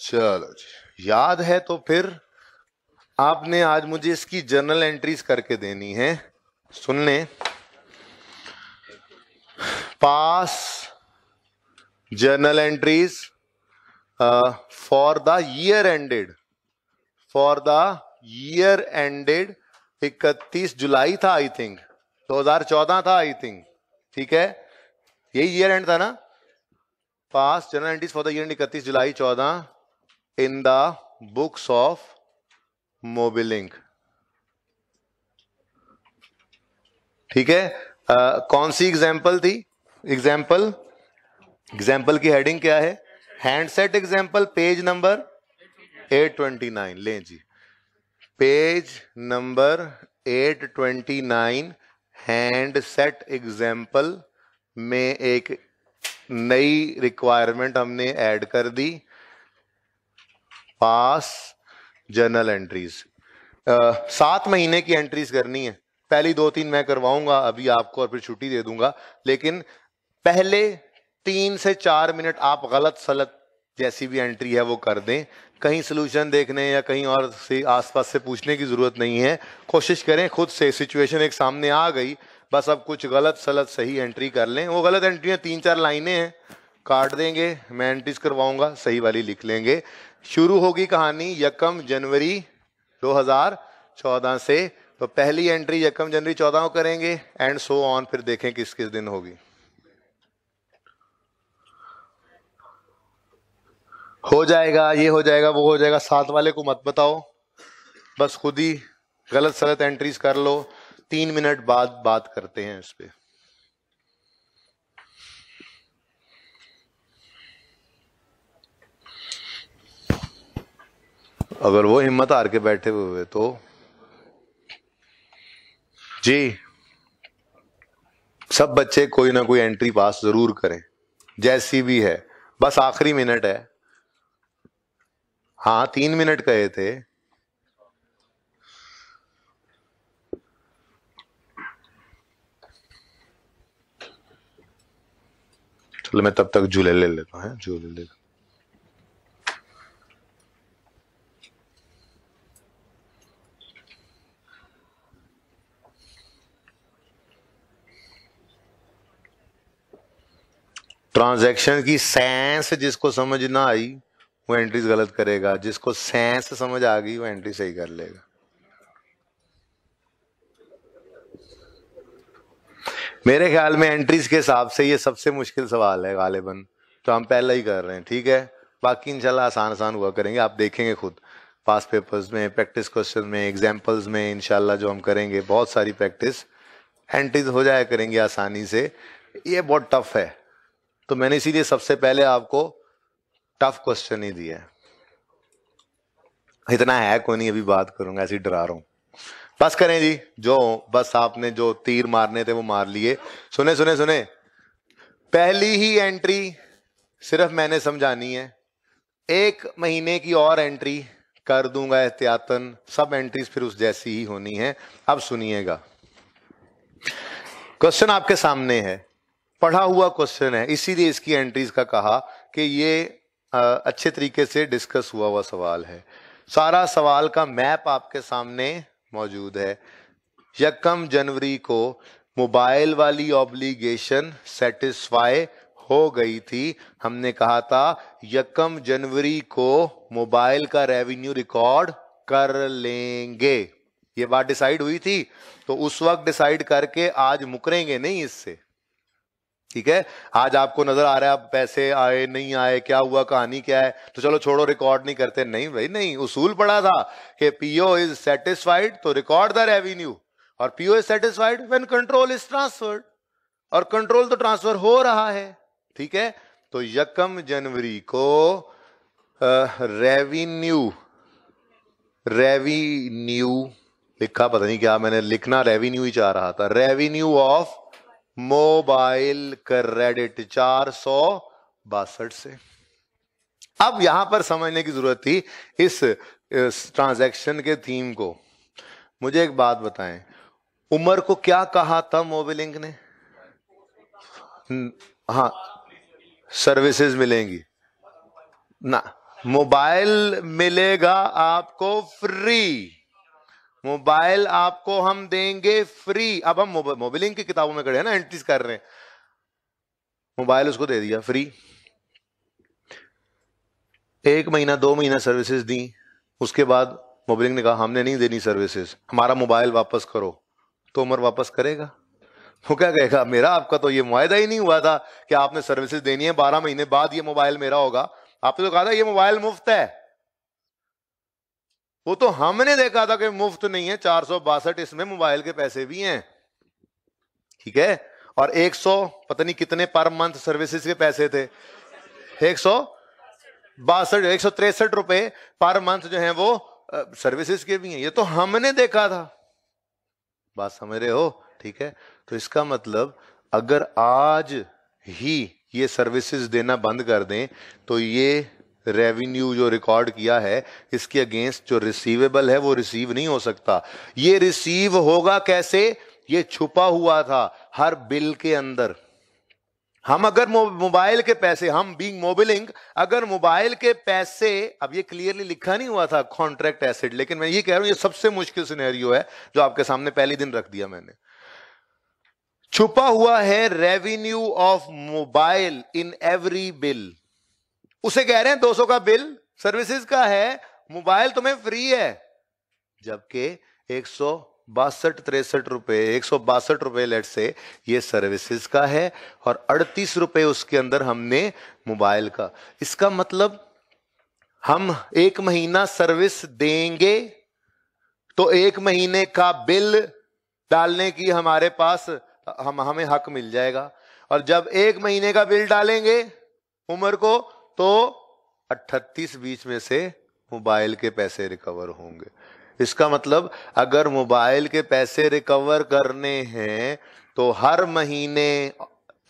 S1: चलो जी याद है तो फिर आपने आज मुझे इसकी जर्नल एंट्रीज करके देनी है सुन ले pass journal entries for the year ended for the year ended इकतीस जुलाई था आई थिंक 2014 था आई थिंक ठीक है यही ईयर एंड था ना pass general entries for the year end इकतीस July 14 in the books of Mobiling ठीक है uh, कौन सी एग्जाम्पल थी एग्जाम्पल एग्जाम्पल की हेडिंग क्या है हैंडसेट एग्जाम्पल पेज नंबर 829 लें जी पेज नंबर 829 हैंडसेट एग्जाम्पल में एक नई रिक्वायरमेंट हमने ऐड कर दी पास जर्नल एंट्रीज सात महीने की एंट्रीज करनी है पहली दो तीन मैं करवाऊंगा अभी आपको और फिर छुट्टी दे दूंगा लेकिन पहले तीन से चार मिनट आप गलत सलत जैसी भी एंट्री है वो कर दें कहीं सोल्यूशन देखने या कहीं और से आसपास से पूछने की ज़रूरत नहीं है कोशिश करें खुद से सिचुएशन एक सामने आ गई बस अब कुछ गलत सलत सही एंट्री कर लें वो गलत एंट्रियाँ तीन चार लाइनें हैं काट देंगे मैं एंट्रीज करवाऊंगा सही वाली लिख लेंगे शुरू होगी कहानी यकम जनवरी 2014 से तो पहली एंट्री यकम जनवरी 14 को करेंगे एंड सो ऑन फिर देखें किस किस दिन होगी हो जाएगा ये हो जाएगा वो हो जाएगा साथ वाले को मत बताओ बस खुद ही गलत सलत एंट्रीज कर लो तीन मिनट बाद बात करते हैं उस पर अगर वो हिम्मत हार के बैठे हुए तो जी सब बच्चे कोई ना कोई एंट्री पास जरूर करें जैसी भी है बस आखिरी मिनट है हाँ तीन मिनट कहे थे चलो मैं तब तक झूले ले लेता हूँ झूले ले ट्रांजैक्शन की सेंस जिसको समझ ना आई वो एंट्रीज गलत करेगा जिसको सेंस समझ आ गई वो एंट्री सही कर लेगा मेरे ख्याल में एंट्रीज के हिसाब से ये सबसे मुश्किल सवाल है गालिबन तो हम पहले ही कर रहे हैं ठीक है बाकी इंशाल्लाह आसान आसान हुआ करेंगे आप देखेंगे खुद पास पेपर्स में प्रैक्टिस क्वेश्चन में एग्जाम्पल्स में इंशाल्लाह जो हम करेंगे बहुत सारी प्रैक्टिस एंट्रीज हो जाया करेंगे आसानी से ये बहुत टफ है तो मैंने इसीलिए सबसे पहले आपको टफ क्वेश्चन ही दिया है इतना है कोई नहीं अभी बात करूंगा ऐसी डरा रहा हूं बस करें जी जो बस आपने जो तीर मारने थे वो मार लिए सुने सुने सुने पहली ही एंट्री सिर्फ मैंने समझानी है एक महीने की और एंट्री कर दूंगा एहतियातन सब एंट्रीज फिर उस जैसी ही होनी है अब सुनिएगा क्वेश्चन आपके सामने है पढ़ा हुआ क्वेश्चन है इसीलिए इसकी एंट्रीज का कहा कि ये अच्छे तरीके से डिस्कस हुआ हुआ सवाल है सारा सवाल का मैप आपके सामने मौजूद है यकम जनवरी को मोबाइल वाली ऑब्लिगेशन सेटिस्फाई हो गई थी हमने कहा था यकम जनवरी को मोबाइल का रेवेन्यू रिकॉर्ड कर लेंगे ये बात डिसाइड हुई थी तो उस वक्त डिसाइड करके आज मुकरेंगे नहीं इससे ठीक है आज आपको नजर आ रहा है आप पैसे आए नहीं आए क्या हुआ कहानी क्या है तो चलो छोड़ो रिकॉर्ड नहीं करते नहीं भाई नहीं उसूल पड़ा था कि पीओ इज सेटिस्फाइड तो रिकॉर्ड द रेवेन्यू और PO is satisfied when control is transferred और कंट्रोल तो ट्रांसफर हो रहा है ठीक है तो यकम जनवरी को रेवेन्यू रेवेन्यू लिखा पता नहीं क्या मैंने लिखना रेवेन्यू ही चाह रहा था रेवेन्यू ऑफ मोबाइल क्रेडिट चार सौ बासठ से अब यहां पर समझने की जरूरत थी इस, इस ट्रांजैक्शन के थीम को मुझे एक बात बताएं उमर को क्या कहा था मोबिलिंक ने हाँ सर्विसेज मिलेंगी ना मोबाइल मिलेगा आपको फ्री मोबाइल आपको हम देंगे फ्री अब हम मोबिलिंग की किताबों में खड़े हैं ना एंट्रीज कर रहे हैं मोबाइल उसको दे दिया फ्री एक महीना दो महीना सर्विसेज दी उसके बाद मोबिलिंग ने कहा हमने नहीं देनी सर्विसेज हमारा मोबाइल वापस करो तो उमर वापस करेगा वो क्या कहेगा मेरा आपका तो ये मुआदा ही नहीं हुआ था कि आपने सर्विसेज देनी है बारह महीने बाद ये मोबाइल मेरा होगा आपने तो कहा था ये मोबाइल मुफ्त है वो तो हमने देखा था कि मुफ्त नहीं है चार इसमें मोबाइल के पैसे भी हैं ठीक है और 100 पता नहीं कितने पर मंथ सर्विसेज के पैसे थे एक सौ बासठ एक सौ तिरसठ रुपए पर मंथ जो है वो सर्विसेज के भी हैं ये तो हमने देखा था बात समझ रहे हो ठीक है तो इसका मतलब अगर आज ही ये सर्विसेज देना बंद कर दें तो ये रेवेन्यू जो रिकॉर्ड किया है इसके अगेंस्ट जो रिसीवेबल है वो रिसीव नहीं हो सकता ये रिसीव होगा कैसे ये छुपा हुआ था हर बिल के अंदर हम अगर मोबाइल के पैसे हम बीइंग मोबिलिंग अगर मोबाइल के पैसे अब ये क्लियरली लिखा नहीं हुआ था कॉन्ट्रैक्ट एसिड लेकिन मैं ये कह रहा हूं ये सबसे मुश्किल सिनेरियो है जो आपके सामने पहले दिन रख दिया मैंने छुपा हुआ है revenue of mobile in every bill उसे कह रहे हैं 200 का बिल सर्विसेज का है मोबाइल तुम्हें फ्री है जबकि एक सौ बासठ तिरसठ रुपए एक सौ बासठ रुपए लेट से ये सर्विसेज का है और अड़तीस रुपए उसके अंदर हमने मोबाइल का इसका मतलब हम एक महीना सर्विस देंगे तो एक महीने का बिल डालने की हमारे पास हम हमें हक मिल जाएगा और जब एक महीने का बिल डालेंगे उम्र को तो 38 बीच में से मोबाइल के पैसे रिकवर होंगे इसका मतलब अगर मोबाइल के पैसे रिकवर करने हैं तो हर महीने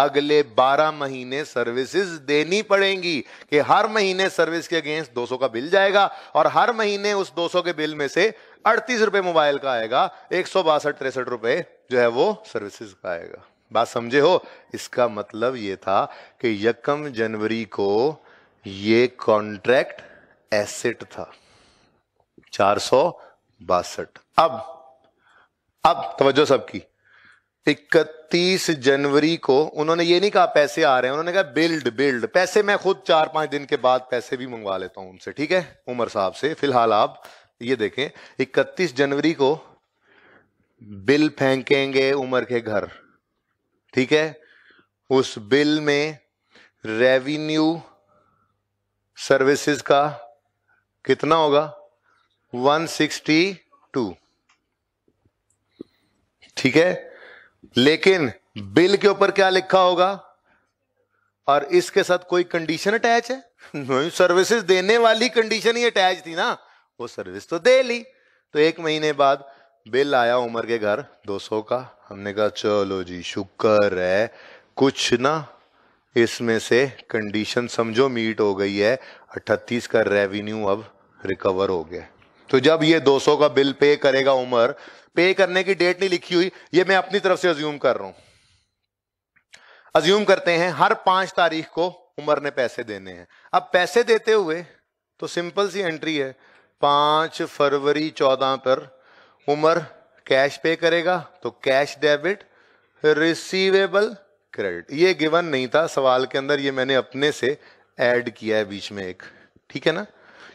S1: अगले 12 महीने सर्विसेज देनी पड़ेंगी कि हर महीने सर्विस के अगेंस्ट 200 का बिल जाएगा और हर महीने उस 200 के बिल में से अड़तीस रुपए मोबाइल का आएगा एक सौ बासठ तिरसठ रुपए जो है वो सर्विसेज का आएगा बात समझे हो इसका मतलब ये था कि यकम जनवरी को ये कॉन्ट्रैक्ट एसेट था चार सौ बासठ अब अब तवज्जो सबकी इकतीस जनवरी को उन्होंने ये नहीं कहा पैसे आ रहे हैं उन्होंने कहा बिल्ड बिल्ड पैसे मैं खुद चार पांच दिन के बाद पैसे भी मंगवा लेता हूं उनसे ठीक है उमर साहब से फिलहाल आप ये देखें इकतीस जनवरी को बिल फेंकेंगे उमर के घर ठीक है उस बिल में रेवेन्यू सर्विसेज का कितना होगा 162 ठीक है लेकिन बिल के ऊपर क्या लिखा होगा और इसके साथ कोई कंडीशन अटैच है नहीं सर्विसेज देने वाली कंडीशन ही अटैच थी ना वो सर्विस तो दे ली तो एक महीने बाद बिल आया उमर के घर 200 का हमने कहा चलो जी शुक्र है कुछ ना इसमें से कंडीशन समझो मीट हो गई है 38 का रेवेन्यू अब रिकवर हो गया तो जब ये 200 का बिल पे करेगा उमर पे करने की डेट नहीं लिखी हुई ये मैं अपनी तरफ से अज्यूम कर रहा हूं अज्यूम करते हैं हर पांच तारीख को उमर ने पैसे देने हैं अब पैसे देते हुए तो सिंपल सी एंट्री है पांच फरवरी चौदह पर उमर कैश पे करेगा तो कैश डेबिट रिसीवेबल क्रेडिट ये गिवन नहीं था सवाल के अंदर ये मैंने अपने से ऐड किया है बीच में एक ठीक है ना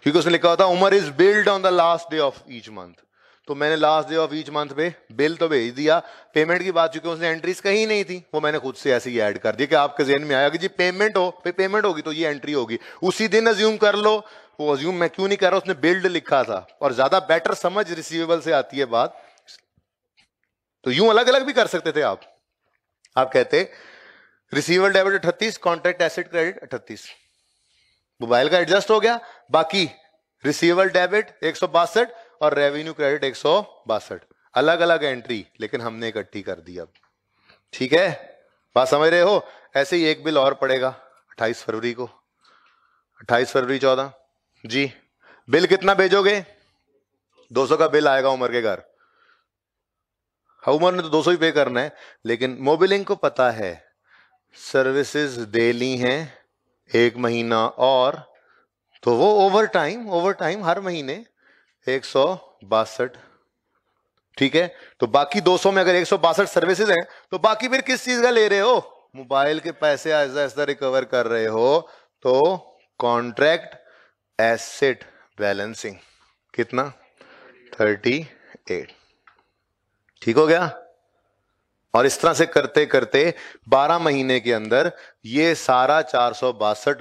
S1: क्योंकि उसने लिखा होता उमर is billed on the last day of each month तो मैंने last day of each month पे बिल तो भेज दिया पेमेंट की बात चूंकि उसने एंट्रीज कहीं नहीं थी वो मैंने खुद से ऐसे ही ऐड कर दिया कि आपके जेन में आया कि जी पेमेंट हो पे पेमेंट होगी तो ये एंट्री होगी उसी दिन अज्यूम कर लो वो अज्यूम मैं क्यों नहीं कर रहा उसने बिल्ड लिखा था और ज्यादा बेटर समझ रिसीवेबल से आती है बात तो यूं अलग अलग भी कर सकते थे आप आप कहते रिसीवर डेबिट अठतीस कॉन्ट्रैक्ट एसिड क्रेडिट अठतीस मोबाइल का एडजस्ट हो गया बाकी रिसीवर डेबिट एक और रेवेन्यू क्रेडिट एक अलग अलग एंट्री लेकिन हमने इकट्ठी कर दी अब ठीक है बात समझ रहे हो ऐसे ही एक बिल और पड़ेगा 28 फरवरी को 28 फरवरी 14 जी बिल कितना भेजोगे 200 का बिल आएगा उमर के घर हाउमर ने तो 200 ही पे करना है लेकिन मोबिलिंग को पता है सर्विसेज डेली हैं एक महीना और तो वो ओवर टाइम ओवर टाइम हर महीने एक सौ बासठ ठीक है तो बाकी 200 में अगर एक सौ बासठ सर्विसेज हैं तो बाकी फिर किस चीज का ले रहे हो मोबाइल के पैसे ऐसा ऐसा रिकवर कर रहे हो तो कॉन्ट्रैक्ट एसेट बैलेंसिंग कितना थर्टी एट ठीक हो गया और इस तरह से करते करते 12 महीने के अंदर ये सारा चार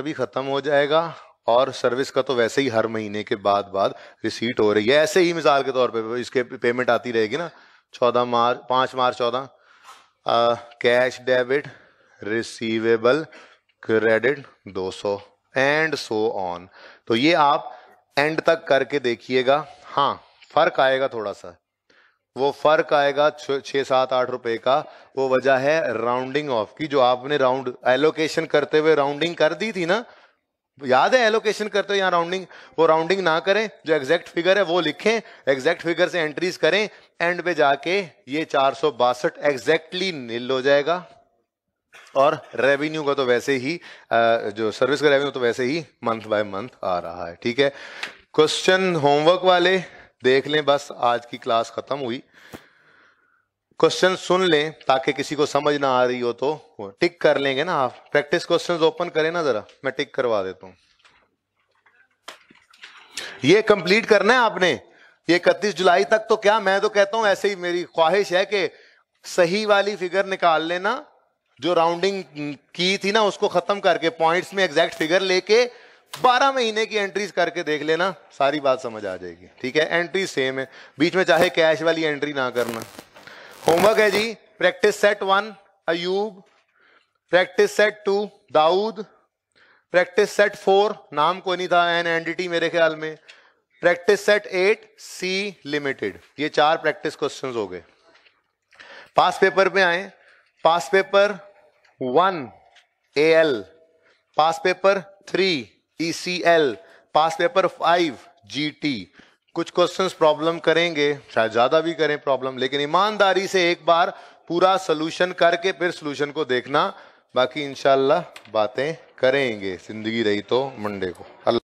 S1: भी खत्म हो जाएगा और सर्विस का तो वैसे ही हर महीने के बाद बाद रिसीट हो रही है ऐसे ही मिसाल के तौर पे इसके पेमेंट आती रहेगी ना चौदह मार्च पांच मार्च चौदह cash debit receivable credit 200 and so on तो ये आप एंड तक करके देखिएगा हाँ फर्क आएगा थोड़ा सा वो फर्क आएगा छः सात आठ रुपए का वो वजह है राउंडिंग ऑफ की जो आपने राउंड एलोकेशन करते हुए राउंडिंग कर दी थी ना याद है एलोकेशन करते हुए यहाँ राउंडिंग वो राउंडिंग ना करें जो एग्जैक्ट फिगर है वो लिखें एग्जैक्ट फिगर से एंट्रीज करें एंड पे जाके ये चार सौ बासठ एग्जैक्टली नील हो जाएगा और रेवेन्यू का तो वैसे ही जो सर्विस का रेवेन्यू तो वैसे ही मंथ बाय मंथ आ रहा है ठीक है क्वेश्चन होमवर्क वाले देख लें बस आज की क्लास खत्म हुई क्वेश्चन सुन लें ताकि किसी को समझ ना आ रही हो तो टिक कर लेंगे ना आप प्रैक्टिस क्वेश्चन ओपन करें ना जरा मैं टिक करवा देता हूं ये कंप्लीट करना है आपने ये इकतीस जुलाई तक तो क्या मैं तो कहता हूं ऐसे ही मेरी ख्वाहिश है कि सही वाली फिगर निकाल लेना जो राउंडिंग की थी ना उसको खत्म करके पॉइंट्स में एग्जैक्ट फिगर लेके बारह महीने की एंट्रीज करके देख लेना सारी बात समझ आ जाएगी ठीक है एंट्री सेम है बीच में चाहे कैश वाली एंट्री ना करना होमवर्क है जी practice set one Ayub practice set two Dawood practice set four नाम कोई नहीं था एन एनडीटी मेरे ख्याल में practice set eight C limited ये चार प्रैक्टिस क्वेश्चंस हो गए पास पेपर पे आए past paper one A L past paper three ECL, C L past paper five G T कुछ क्वेश्चंस प्रॉब्लम करेंगे शायद ज्यादा भी करें प्रॉब्लम लेकिन ईमानदारी से एक बार पूरा सोल्यूशन करके फिर सोल्यूशन को देखना बाकी इनशाला बातें करेंगे जिंदगी रही तो मंडे को अल्लाह